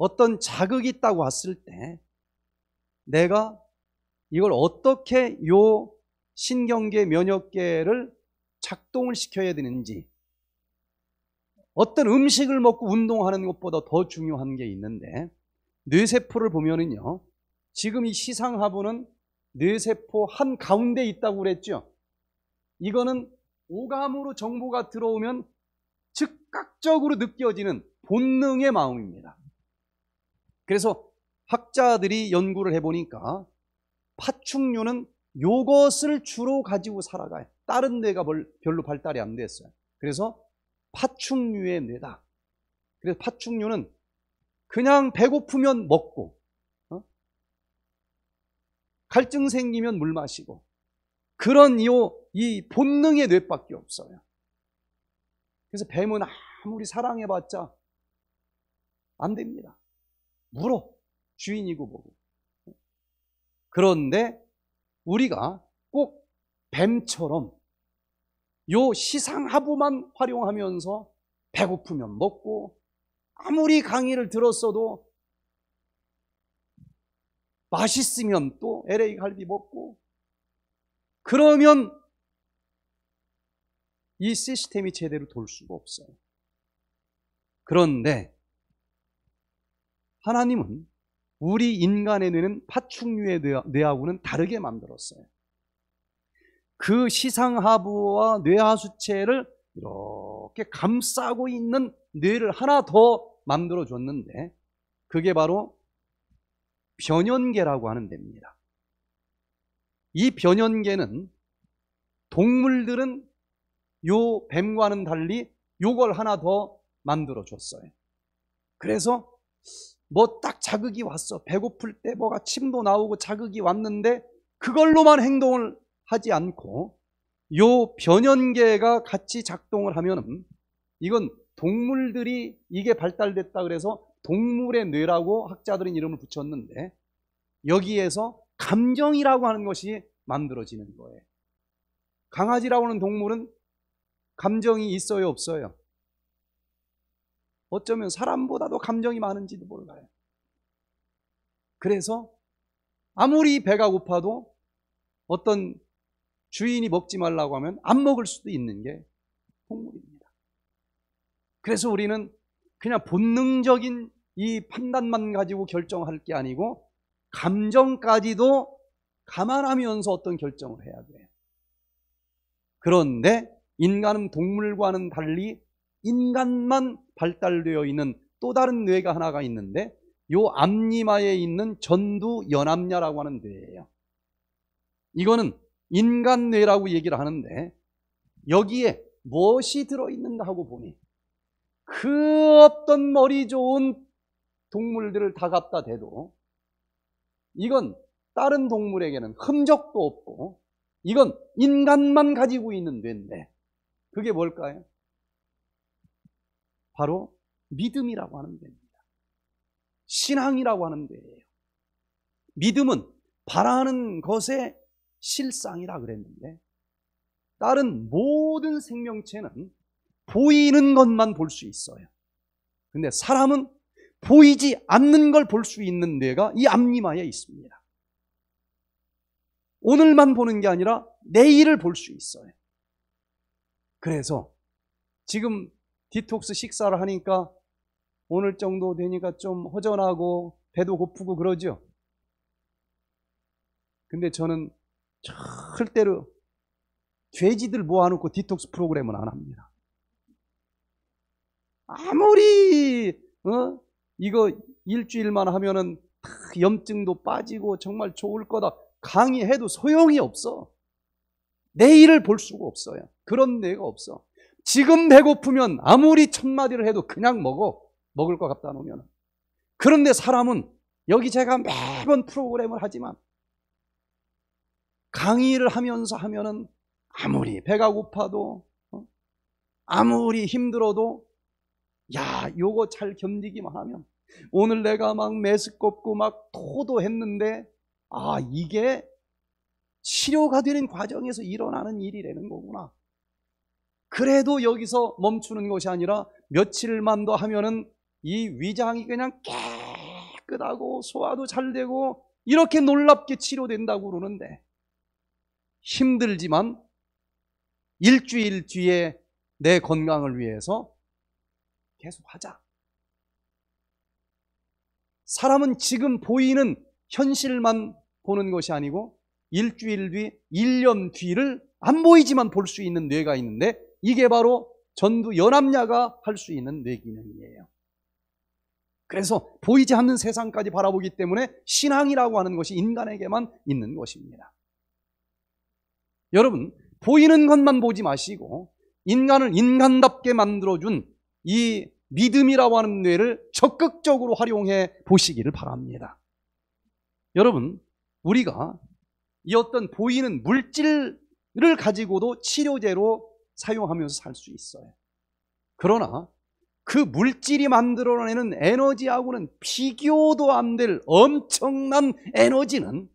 어떤 자극이 있다고 왔을 때 내가 이걸 어떻게 요 신경계 면역계를 작동을 시켜야 되는지 어떤 음식을 먹고 운동하는 것보다 더 중요한 게 있는데 뇌세포를 보면은요 지금 이 시상하부는 뇌세포 한 가운데 있다고 그랬죠 이거는 오감으로 정보가 들어오면 즉각적으로 느껴지는 본능의 마음입니다 그래서 학자들이 연구를 해보니까 파충류는 요것을 주로 가지고 살아가요. 다른 데가 별로 발달이 안 됐어요. 그래서 파충류의 뇌다. 그래서 파충류는 그냥 배고프면 먹고, 어? 갈증 생기면 물 마시고, 그런 이유, 이 본능의 뇌밖에 없어요. 그래서 뱀은 아무리 사랑해봤자 안 됩니다. 물어. 주인이고 뭐고. 그런데 우리가 꼭 뱀처럼 요 시상하부만 활용하면서 배고프면 먹고 아무리 강의를 들었어도 맛있으면 또 LA 갈비 먹고 그러면 이 시스템이 제대로 돌 수가 없어요. 그런데 하나님은 우리 인간의 뇌는 파충류의 뇌하고는 다르게 만들었어요. 그 시상하부와 뇌하수체를 이렇게 감싸고 있는 뇌를 하나 더 만들어 줬는데 그게 바로 변연계라고 하는 데입니다. 이 변연계는 동물들은 요 뱀과는 달리 요걸 하나 더 만들어 줬어요. 그래서 뭐딱 자극이 왔어. 배고플 때 뭐가 침도 나오고 자극이 왔는데 그걸로만 행동을 하지 않고 요 변연계가 같이 작동을 하면은 이건 동물들이 이게 발달됐다 그래서 동물의 뇌라고 학자들은 이름을 붙였는데 여기에서 감정이라고 하는 것이 만들어지는 거예요. 강아지라고 하는 동물은 감정이 있어요 없어요? 어쩌면 사람보다도 감정이 많은지도 몰라요. 그래서 아무리 배가 고파도 어떤 주인이 먹지 말라고 하면 안 먹을 수도 있는 게 동물입니다. 그래서 우리는 그냥 본능적인 이 판단만 가지고 결정할 게 아니고 감정까지도 감안하면서 어떤 결정을 해야 돼요. 그런데 인간은 동물과는 달리 인간만 발달되어 있는 또 다른 뇌가 하나가 있는데 요 앞니마에 있는 전두연암냐라고 하는 뇌예요. 이거는 인간 뇌라고 얘기를 하는데 여기에 무엇이 들어있는가 하고 보니 그 어떤 머리 좋은 동물들을 다 갖다 대도 이건 다른 동물에게는 흔적도 없고 이건 인간만 가지고 있는 뇌인데 그게 뭘까요? 바로 믿음이라고 하는 데입니다. 신앙이라고 하는 데예요. 믿음은 바라는 것의 실상이라 그랬는데 다른 모든 생명체는 보이는 것만 볼 수 있어요. 근데 사람은 보이지 않는 걸 볼 수 있는 데가이 앞니마에 있습니다. 오늘만 보는 게 아니라 내일을 볼 수 있어요. 그래서 지금 디톡스 식사를 하니까 오늘 정도 되니까 좀 허전하고 배도 고프고 그러죠. 근데 저는 절대로 돼지들 모아놓고 디톡스 프로그램은 안 합니다. 아무리 어? 이거 일주일만 하면은 염증도 빠지고 정말 좋을 거다 강의해도 소용이 없어. 내일을 볼 수가 없어요. 그런 내가 없어. 지금 배고프면 아무리 첫마디를 해도 그냥 먹어. 먹을 거 갖다 놓으면. 그런데 사람은 여기 제가 매번 프로그램을 하지만 강의를 하면서 하면은 아무리 배가 고파도 어? 아무리 힘들어도 야, 요거 잘 견디기만 하면 오늘 내가 막 메스껍고 막 토도했는데 아, 이게 치료가 되는 과정에서 일어나는 일이라는 거구나. 그래도 여기서 멈추는 것이 아니라 며칠만 더 하면은 이 위장이 그냥 깨끗하고 소화도 잘 되고 이렇게 놀랍게 치료된다고 그러는데 힘들지만 일주일 뒤에 내 건강을 위해서 계속 하자. 사람은 지금 보이는 현실만 보는 것이 아니고 일주일 뒤, 1년 뒤를 안 보이지만 볼 수 있는 뇌가 있는데 이게 바로 전두 연합야가 할 수 있는 뇌기능이에요. 그래서 보이지 않는 세상까지 바라보기 때문에 신앙이라고 하는 것이 인간에게만 있는 것입니다. 여러분, 보이는 것만 보지 마시고 인간을 인간답게 만들어준 이 믿음이라고 하는 뇌를 적극적으로 활용해 보시기를 바랍니다. 여러분, 우리가 이 어떤 보이는 물질을 가지고도 치료제로 사용하면서 살 수 있어요. 그러나 그 물질이 만들어내는 에너지하고는 비교도 안 될 엄청난 에너지는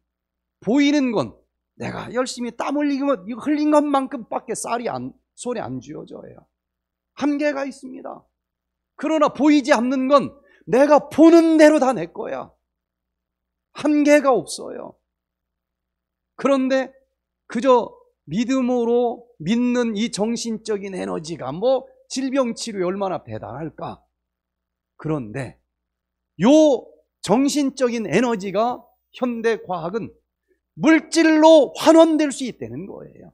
보이는 건 내가 열심히 땀 흘린, 것, 흘린 것만큼밖에 쌀이 안, 손에 안 쥐어져요. 한계가 있습니다. 그러나 보이지 않는 건 내가 보는 대로 다 내 거야. 한계가 없어요. 그런데 그저 믿음으로 믿는 이 정신적인 에너지가 뭐 질병 치료에 얼마나 대단할까? 그런데 요 정신적인 에너지가 현대 과학은 물질로 환원될 수 있다는 거예요.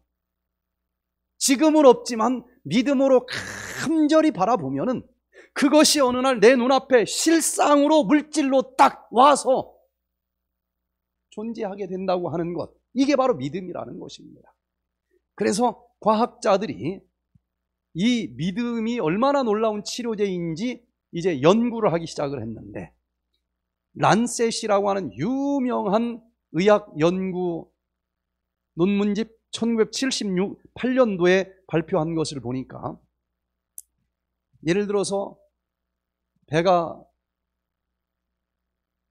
지금은 없지만 믿음으로 간절히 바라보면은 그것이 어느 날 내 눈앞에 실상으로 물질로 딱 와서 존재하게 된다고 하는 것. 이게 바로 믿음이라는 것입니다. 그래서 과학자들이 이 믿음이 얼마나 놀라운 치료제인지 이제 연구를 하기 시작을 했는데 란셋이라고 하는 유명한 의학 연구 논문집 1 9 7 8년도에 발표한 것을 보니까 예를 들어서 배가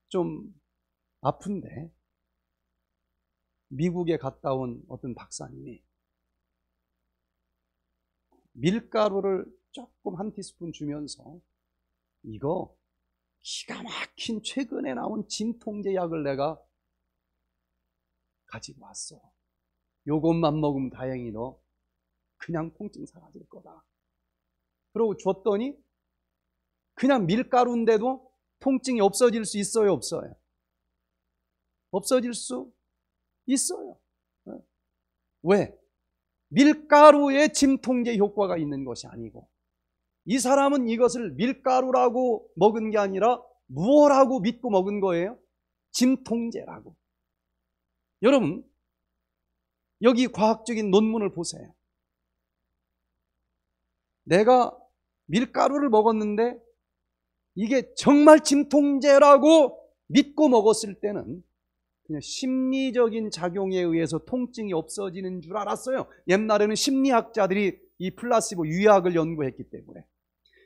좀 아픈데 미국에 갔다 온 어떤 박사님이 밀가루를 조금 한 티스푼 주면서 이거 기가 막힌 최근에 나온 진통제 약을 내가 가지고 왔어. 요것만 먹으면 다행히 너 그냥 통증 사라질 거다. 그러고 줬더니 그냥 밀가루인데도 통증이 없어질 수 있어요, 없어요? 없어질 수 있어요. 네? 왜? 밀가루의 진통제 효과가 있는 것이 아니고 이 사람은 이것을 밀가루라고 먹은 게 아니라 무엇라고 믿고 먹은 거예요? 진통제라고. 여러분, 여기 과학적인 논문을 보세요. 내가 밀가루를 먹었는데 이게 정말 진통제라고 믿고 먹었을 때는 그냥 심리적인 작용에 의해서 통증이 없어지는 줄 알았어요. 옛날에는 심리학자들이 이 플라시보 유약을 연구했기 때문에.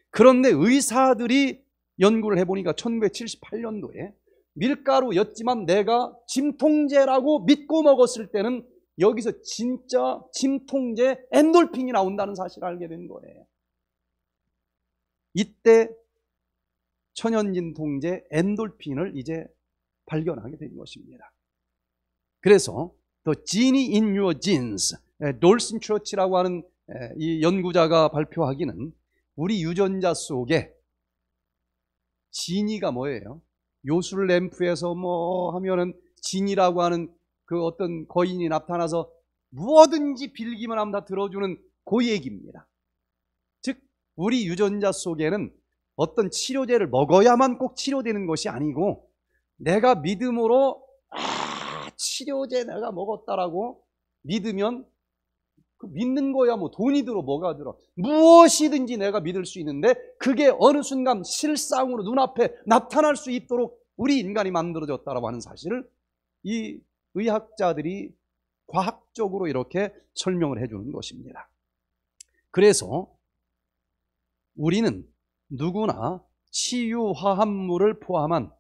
그런데 의사들이 연구를 해보니까 1978년도에 밀가루였지만 내가 진통제라고 믿고 먹었을 때는 여기서 진짜 진통제 엔돌핀이 나온다는 사실을 알게 된 거예요. 이때 천연진통제 엔돌핀을 이제 발견하게 된 것입니다. 그래서 또 진이 in your genes 돌슨 트로치라고 하는 이 연구자가 발표하기는 우리 유전자 속에 진이가 뭐예요? 요술 램프에서 뭐 하면은 진이라고 하는 그 어떤 거인이 나타나서 무엇든지 빌기만 하면 다 들어주는 그 얘기입니다. 즉 우리 유전자 속에는 어떤 치료제를 먹어야만 꼭 치료되는 것이 아니고 내가 믿음으로 치료제 내가 먹었다라고 믿으면 그 믿는 거야 뭐 돈이 들어 뭐가 들어 무엇이든지 내가 믿을 수 있는데 그게 어느 순간 실상으로 눈앞에 나타날 수 있도록 우리 인간이 만들어졌다라고 하는 사실을 이 의학자들이 과학적으로 이렇게 설명을 해주는 것입니다. 그래서 우리는 누구나 치유화합물을 포함한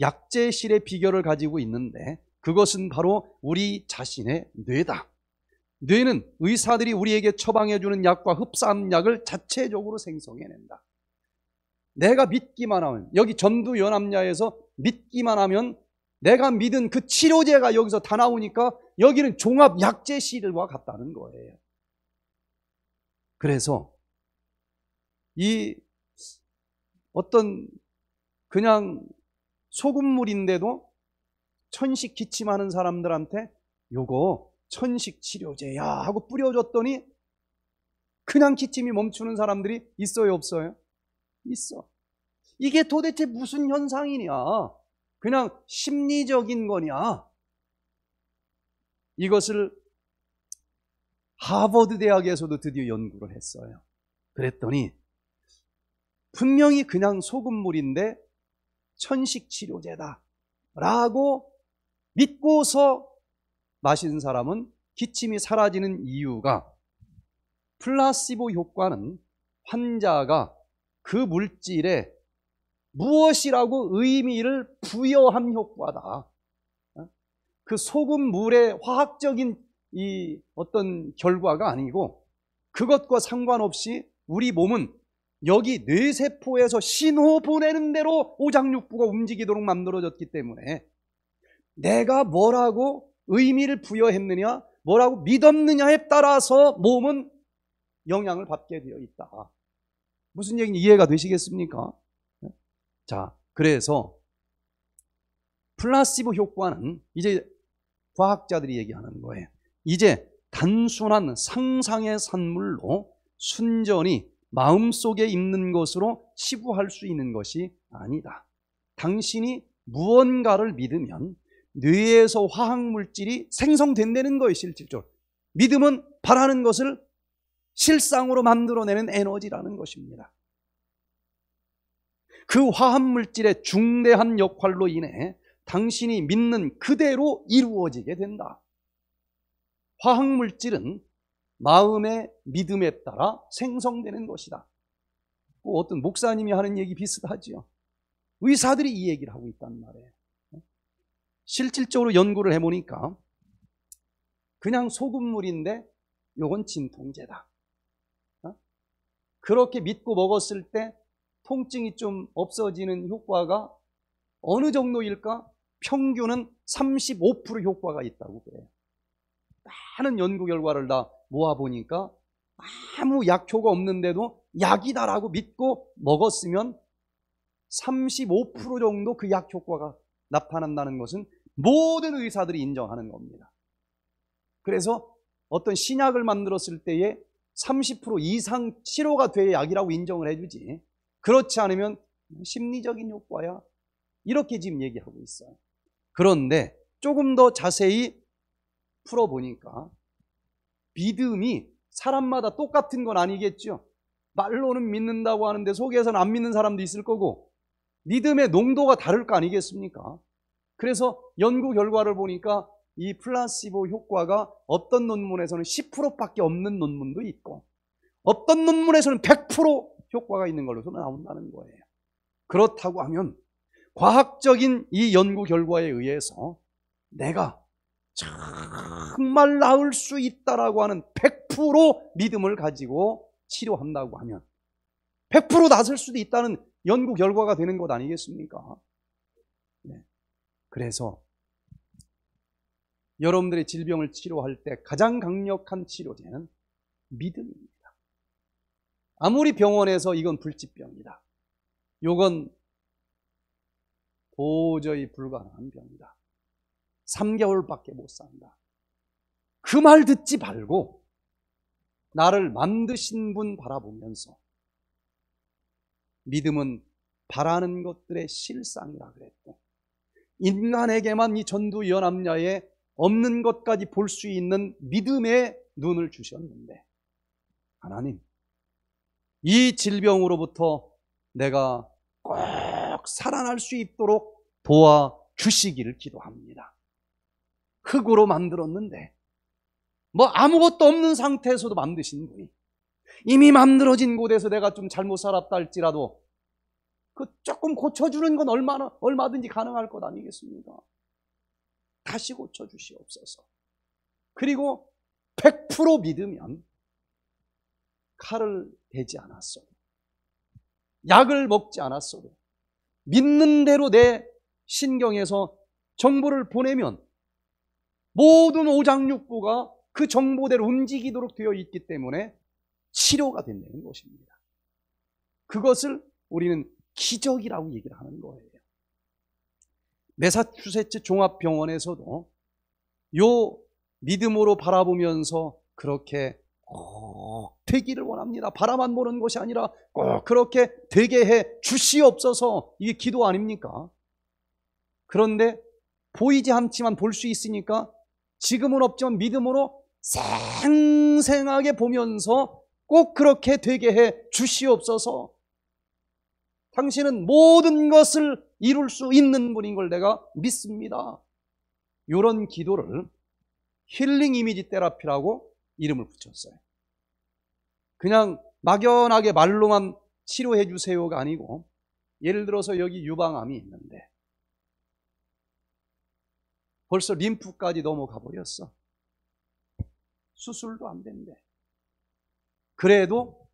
약재실의 비결을 가지고 있는데 그것은 바로 우리 자신의 뇌다. 뇌는 의사들이 우리에게 처방해주는 약과 흡사한 약을 자체적으로 생성해낸다. 내가 믿기만 하면, 여기 전두연합야에서 믿기만 하면 내가 믿은 그 치료제가 여기서 다 나오니까 여기는 종합약제 실과 같다는 거예요. 그래서 이 어떤 그냥 소금물인데도 천식 기침하는 사람들한테 요거 천식 치료제야 하고 뿌려줬더니 그냥 기침이 멈추는 사람들이 있어요 없어요? 있어 이게 도대체 무슨 현상이냐 그냥 심리적인 거냐 이것을 하버드 대학에서도 드디어 연구를 했어요 그랬더니 분명히 그냥 소금물인데 천식 치료제다 라고 믿고서 마신 사람은 기침이 사라지는 이유가 플라시보 효과는 환자가 그 물질에 무엇이라고 의미를 부여한 효과다. 그 소금 물의 화학적인 이 어떤 결과가 아니고 그것과 상관없이 우리 몸은 여기 뇌세포에서 신호 보내는 대로 오장육부가 움직이도록 만들어졌기 때문에 내가 뭐라고 의미를 부여했느냐, 뭐라고 믿었느냐에 따라서 몸은 영향을 받게 되어 있다. 아. 무슨 얘기인지 이해가 되시겠습니까? 네. 자, 그래서 플라시보 효과는 이제 과학자들이 얘기하는 거예요. 이제 단순한 상상의 산물로 순전히 마음속에 있는 것으로 치부할 수 있는 것이 아니다. 당신이 무언가를 믿으면 뇌에서 화학물질이 생성된다는 거예요 실질적으로 믿음은 바라는 것을 실상으로 만들어내는 에너지라는 것입니다 그화학물질의 중대한 역할로 인해 당신이 믿는 그대로 이루어지게 된다 화학물질은 마음의 믿음에 따라 생성되는 것이다 뭐 어떤 목사님이 하는 얘기 비슷하지요 의사들이 이 얘기를 하고 있단 말이에요 실질적으로 연구를 해보니까 그냥 소금물인데 요건 진통제다. 어? 그렇게 믿고 먹었을 때 통증이 좀 없어지는 효과가 어느 정도일까? 평균은 35% 효과가 있다고 그래요. 많은 연구 결과를 다 모아보니까 아무 약효가 없는데도 약이다라고 믿고 먹었으면 35% 정도 그약 효과가 나타난다는 것은 모든 의사들이 인정하는 겁니다. 그래서 어떤 신약을 만들었을 때에 30% 이상 치료가 될 약이라고 인정을 해주지. 그렇지 않으면 심리적인 효과야. 이렇게 지금 얘기하고 있어요. 그런데 조금 더 자세히 풀어보니까 믿음이 사람마다 똑같은 건 아니겠죠. 말로는 믿는다고 하는데 속에서는 안 믿는 사람도 있을 거고 믿음의 농도가 다를 거 아니겠습니까? 그래서 연구 결과를 보니까 이 플라시보 효과가 어떤 논문에서는 10%밖에 없는 논문도 있고 어떤 논문에서는 100% 효과가 있는 걸로 나온다는 거예요. 그렇다고 하면 과학적인 이 연구 결과에 의해서 내가 정말 나을 수 있다라고 하는 100% 믿음을 가지고 치료한다고 하면 100% 나설 수도 있다는 연구 결과가 되는 것 아니겠습니까? 네. 그래서 여러분들의 질병을 치료할 때 가장 강력한 치료제는 믿음입니다. 아무리 병원에서 이건 불치병이다. 이건 도저히 불가능한 병이다. 3개월밖에 못 산다. 그 말 듣지 말고 나를 만드신 분 바라보면서 믿음은 바라는 것들의 실상이라 그랬고 인간에게만 이 전두 연합야에 없는 것까지 볼 수 있는 믿음의 눈을 주셨는데 하나님 이 질병으로부터 내가 꼭 살아날 수 있도록 도와 주시기를 기도합니다. 흙으로 만들었는데 뭐 아무것도 없는 상태에서도 만드신 분이 이미 만들어진 곳에서 내가 좀 잘못 살았다 할지라도 그 조금 고쳐주는 건 얼마나, 얼마든지 가능할 것 아니겠습니까? 다시 고쳐주시옵소서. 그리고 100% 믿으면 칼을 대지 않았어도, 약을 먹지 않았어도, 믿는 대로 내 신경에서 정보를 보내면 모든 오장육부가 그 정보대로 움직이도록 되어 있기 때문에 치료가 된다는 것입니다. 그것을 우리는 기적이라고 얘기를 하는 거예요. 메사추세츠 종합병원에서도 요 믿음으로 바라보면서 그렇게 꼭 되기를 원합니다. 바라만 보는 것이 아니라 꼭 그렇게 되게 해 주시옵소서 이게 기도 아닙니까? 그런데 보이지 않지만 볼 수 있으니까 지금은 없지만 믿음으로 생생하게 보면서 꼭 그렇게 되게 해 주시옵소서. 당신은 모든 것을 이룰 수 있는 분인 걸 내가 믿습니다. 이런 기도를 힐링 이미지 테라피라고 이름을 붙였어요. 그냥 막연하게 말로만 치료해 주세요가 아니고 예를 들어서 여기 유방암이 있는데 벌써 림프까지 넘어가 버렸어. 수술도 안 된대. 그래도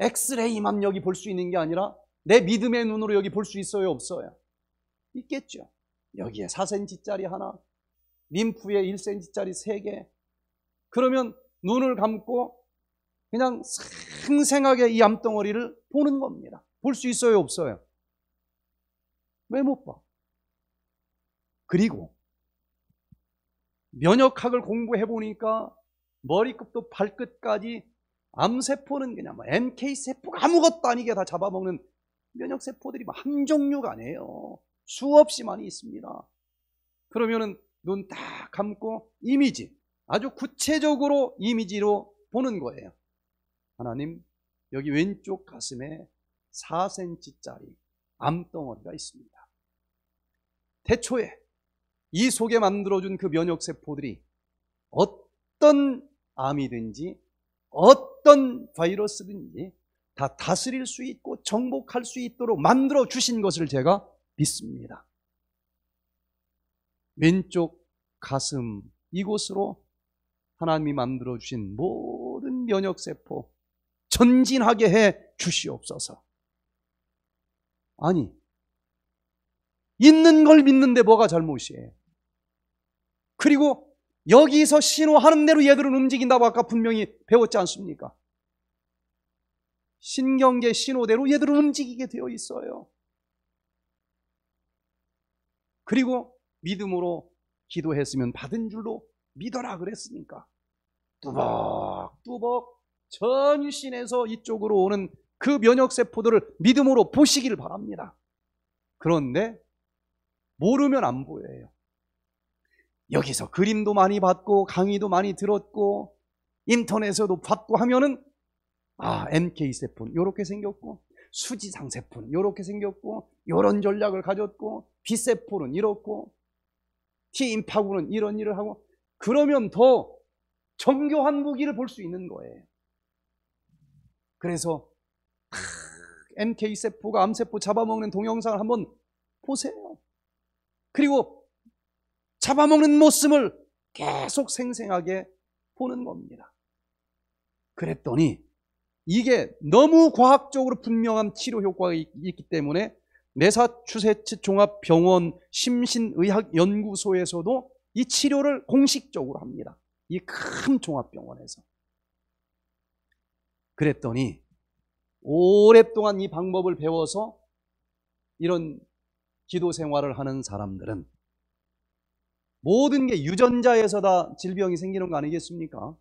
엑스레이 만 여기 볼 수 있는 게 아니라 내 믿음의 눈으로 여기 볼 수 있어요 없어요? 있겠죠. 여기에 4cm짜리 하나, 림프에 1cm짜리 세 개. 그러면 눈을 감고 그냥 생생하게 이 암덩어리를 보는 겁니다. 볼 수 있어요 없어요? 왜 못 봐? 그리고 면역학을 공부해 보니까 머리끝도 발끝까지 암세포는 그냥 뭐 NK세포가 아무것도 아니게 다 잡아먹는 면역세포들이 뭐 한 종류가 아니에요. 수없이 많이 있습니다. 그러면은 눈 딱 감고 이미지, 아주 구체적으로 이미지로 보는 거예요. 하나님, 여기 왼쪽 가슴에 4cm짜리 암덩어리가 있습니다. 태초에 이 속에 만들어준 그 면역세포들이 어떤 암이든지 어떤 어떤 바이러스든지 다 다스릴 수 있고 정복할 수 있도록 만들어 주신 것을 제가 믿습니다. 왼쪽 가슴 이곳으로 하나님이 만들어 주신 모든 면역 세포 전진하게 해 주시옵소서. 아니 있는 걸 믿는데 뭐가 잘못이에요? 그리고 여기서 신호하는 대로 얘들은 움직인다고 아까 분명히 배웠지 않습니까? 신경계 신호대로 얘들은 움직이게 되어 있어요. 그리고 믿음으로 기도했으면 받은 줄로 믿어라 그랬으니까 뚜벅뚜벅 전신에서 이쪽으로 오는 그 면역세포들을 믿음으로 보시길 바랍니다. 그런데 모르면 안 보여요. 여기서 그림도 많이 봤고 강의도 많이 들었고 인터넷에도 봤고 하면은 아 MK 세포는 이렇게 생겼고 수지상 세포는 이렇게 생겼고 이런 전략을 가졌고 B 세포는 이렇고 T 임파구는 이런 일을 하고 그러면 더 정교한 무기를 볼 수 있는 거예요. 그래서 크, MK 세포가 암 세포 잡아먹는 동영상을 한번 보세요. 그리고 잡아먹는 모습을 계속 생생하게 보는 겁니다. 그랬더니 이게 너무 과학적으로 분명한 치료 효과가 있기 때문에 메사추세츠 종합병원 심신의학연구소에서도 이 치료를 공식적으로 합니다. 이 큰 종합병원에서. 그랬더니 오랫동안 이 방법을 배워서 이런 기도 생활을 하는 사람들은 모든 게 유전자에서 다 질병이 생기는 거 아니겠습니까?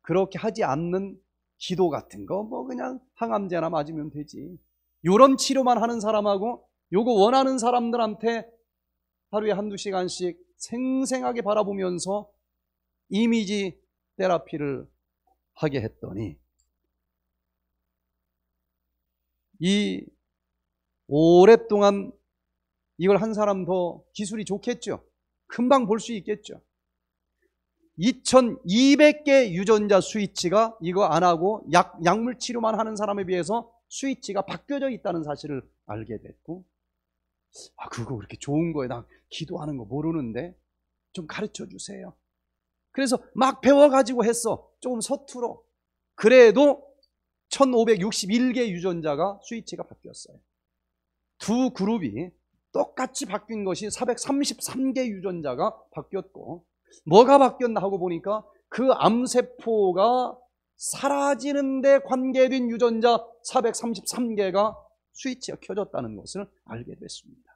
그렇게 하지 않는 기도 같은 거, 뭐 그냥 항암제나 맞으면 되지. 요런 치료만 하는 사람하고 요거 원하는 사람들한테 하루에 한두 시간씩 생생하게 바라보면서 이미지 테라피를 하게 했더니 이 오랫동안 이걸 한 사람 더 기술이 좋겠죠. 금방 볼 수 있겠죠. 2200개 유전자 스위치가 이거 안 하고 약, 약물 치료만 하는 사람에 비해서 스위치가 바뀌어져 있다는 사실을 알게 됐고 아 그거 그렇게 좋은 거에 난 기도하는 거 모르는데 좀 가르쳐 주세요. 그래서 막 배워가지고 했어. 조금 서투러. 그래도 1561개 유전자가 스위치가 바뀌었어요. 두 그룹이 똑같이 바뀐 것이 433개 유전자가 바뀌었고 뭐가 바뀌었나 하고 보니까 그 암세포가 사라지는데 관계된 유전자 433개가 스위치가 켜졌다는 것을 알게 됐습니다.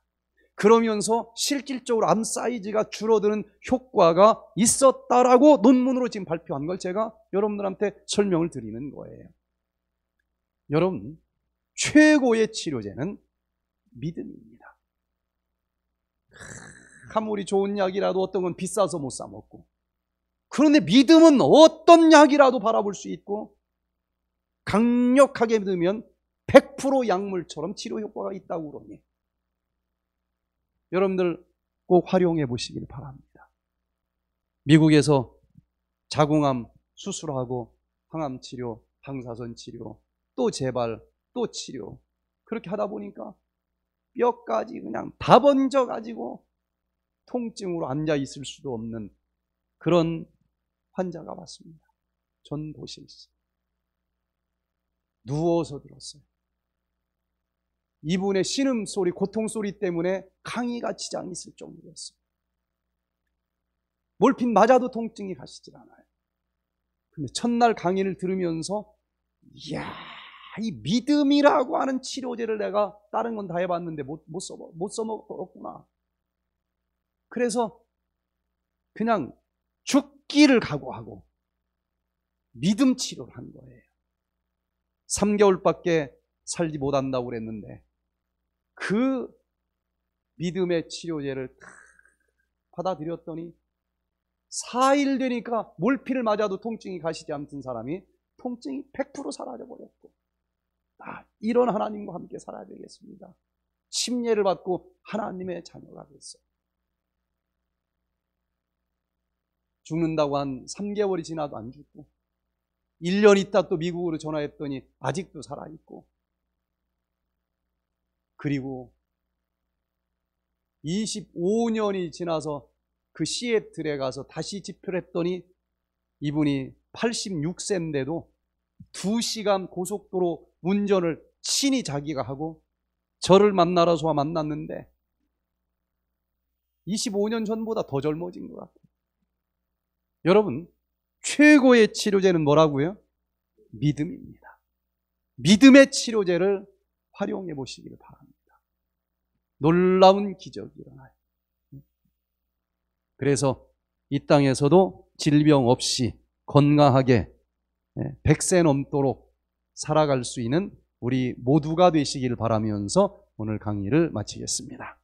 그러면서 실질적으로 암 사이즈가 줄어드는 효과가 있었다라고 논문으로 지금 발표한 걸 제가 여러분들한테 설명을 드리는 거예요. 여러분, 최고의 치료제는 믿음입니다. 아무리 좋은 약이라도 어떤 건 비싸서 못 사 먹고 그런데 믿음은 어떤 약이라도 바라볼 수 있고 강력하게 믿으면 100% 약물처럼 치료 효과가 있다고 그러니 여러분들 꼭 활용해 보시길 바랍니다. 미국에서 자궁암 수술하고 항암 치료, 항사선 치료, 또 재발, 또 치료 그렇게 하다 보니까 뼈까지 그냥 다 번져 가지고 통증으로 앉아 있을 수도 없는 그런 환자가 왔습니다. 전 도시에 누워서 들었어요. 이분의 신음 소리, 고통 소리 때문에 강의가 지장이 있을 정도였어요. 몰핀 맞아도 통증이 가시질 않아요. 근데 첫날 강의를 들으면서 이야 이 믿음이라고 하는 치료제를 내가 다른 건 다 해봤는데 못, 못, 써먹, 못 써먹었구나. 그래서 그냥 죽기를 각오하고 믿음 치료를 한 거예요. 3개월밖에 살지 못한다고 그랬는데 그 믿음의 치료제를 받아들였더니 4일 되니까 몰피를 맞아도 통증이 가시지 않던 사람이 통증이 100% 사라져버렸고 다 아, 이런 하나님과 함께 살아야 되겠습니다. 침례를 받고 하나님의 자녀가 됐어 죽는다고 한 3개월이 지나도 안 죽고 1년 있다 또 미국으로 전화했더니 아직도 살아있고 그리고 25년이 지나서 그 시애틀에 가서 다시 집회를 했더니 이분이 86세인데도 2시간 고속도로 운전을 친히 자기가 하고 저를 만나라서와 만났는데 25년 전보다 더 젊어진 것 같아요. 여러분, 최고의 치료제는 뭐라고요? 믿음입니다. 믿음의 치료제를 활용해 보시기를 바랍니다. 놀라운 기적이 일어나요. 그래서 이 땅에서도 질병 없이 건강하게 100세 예, 넘도록 살아갈 수 있는 우리 모두가 되시길 바라면서 오늘 강의를 마치겠습니다.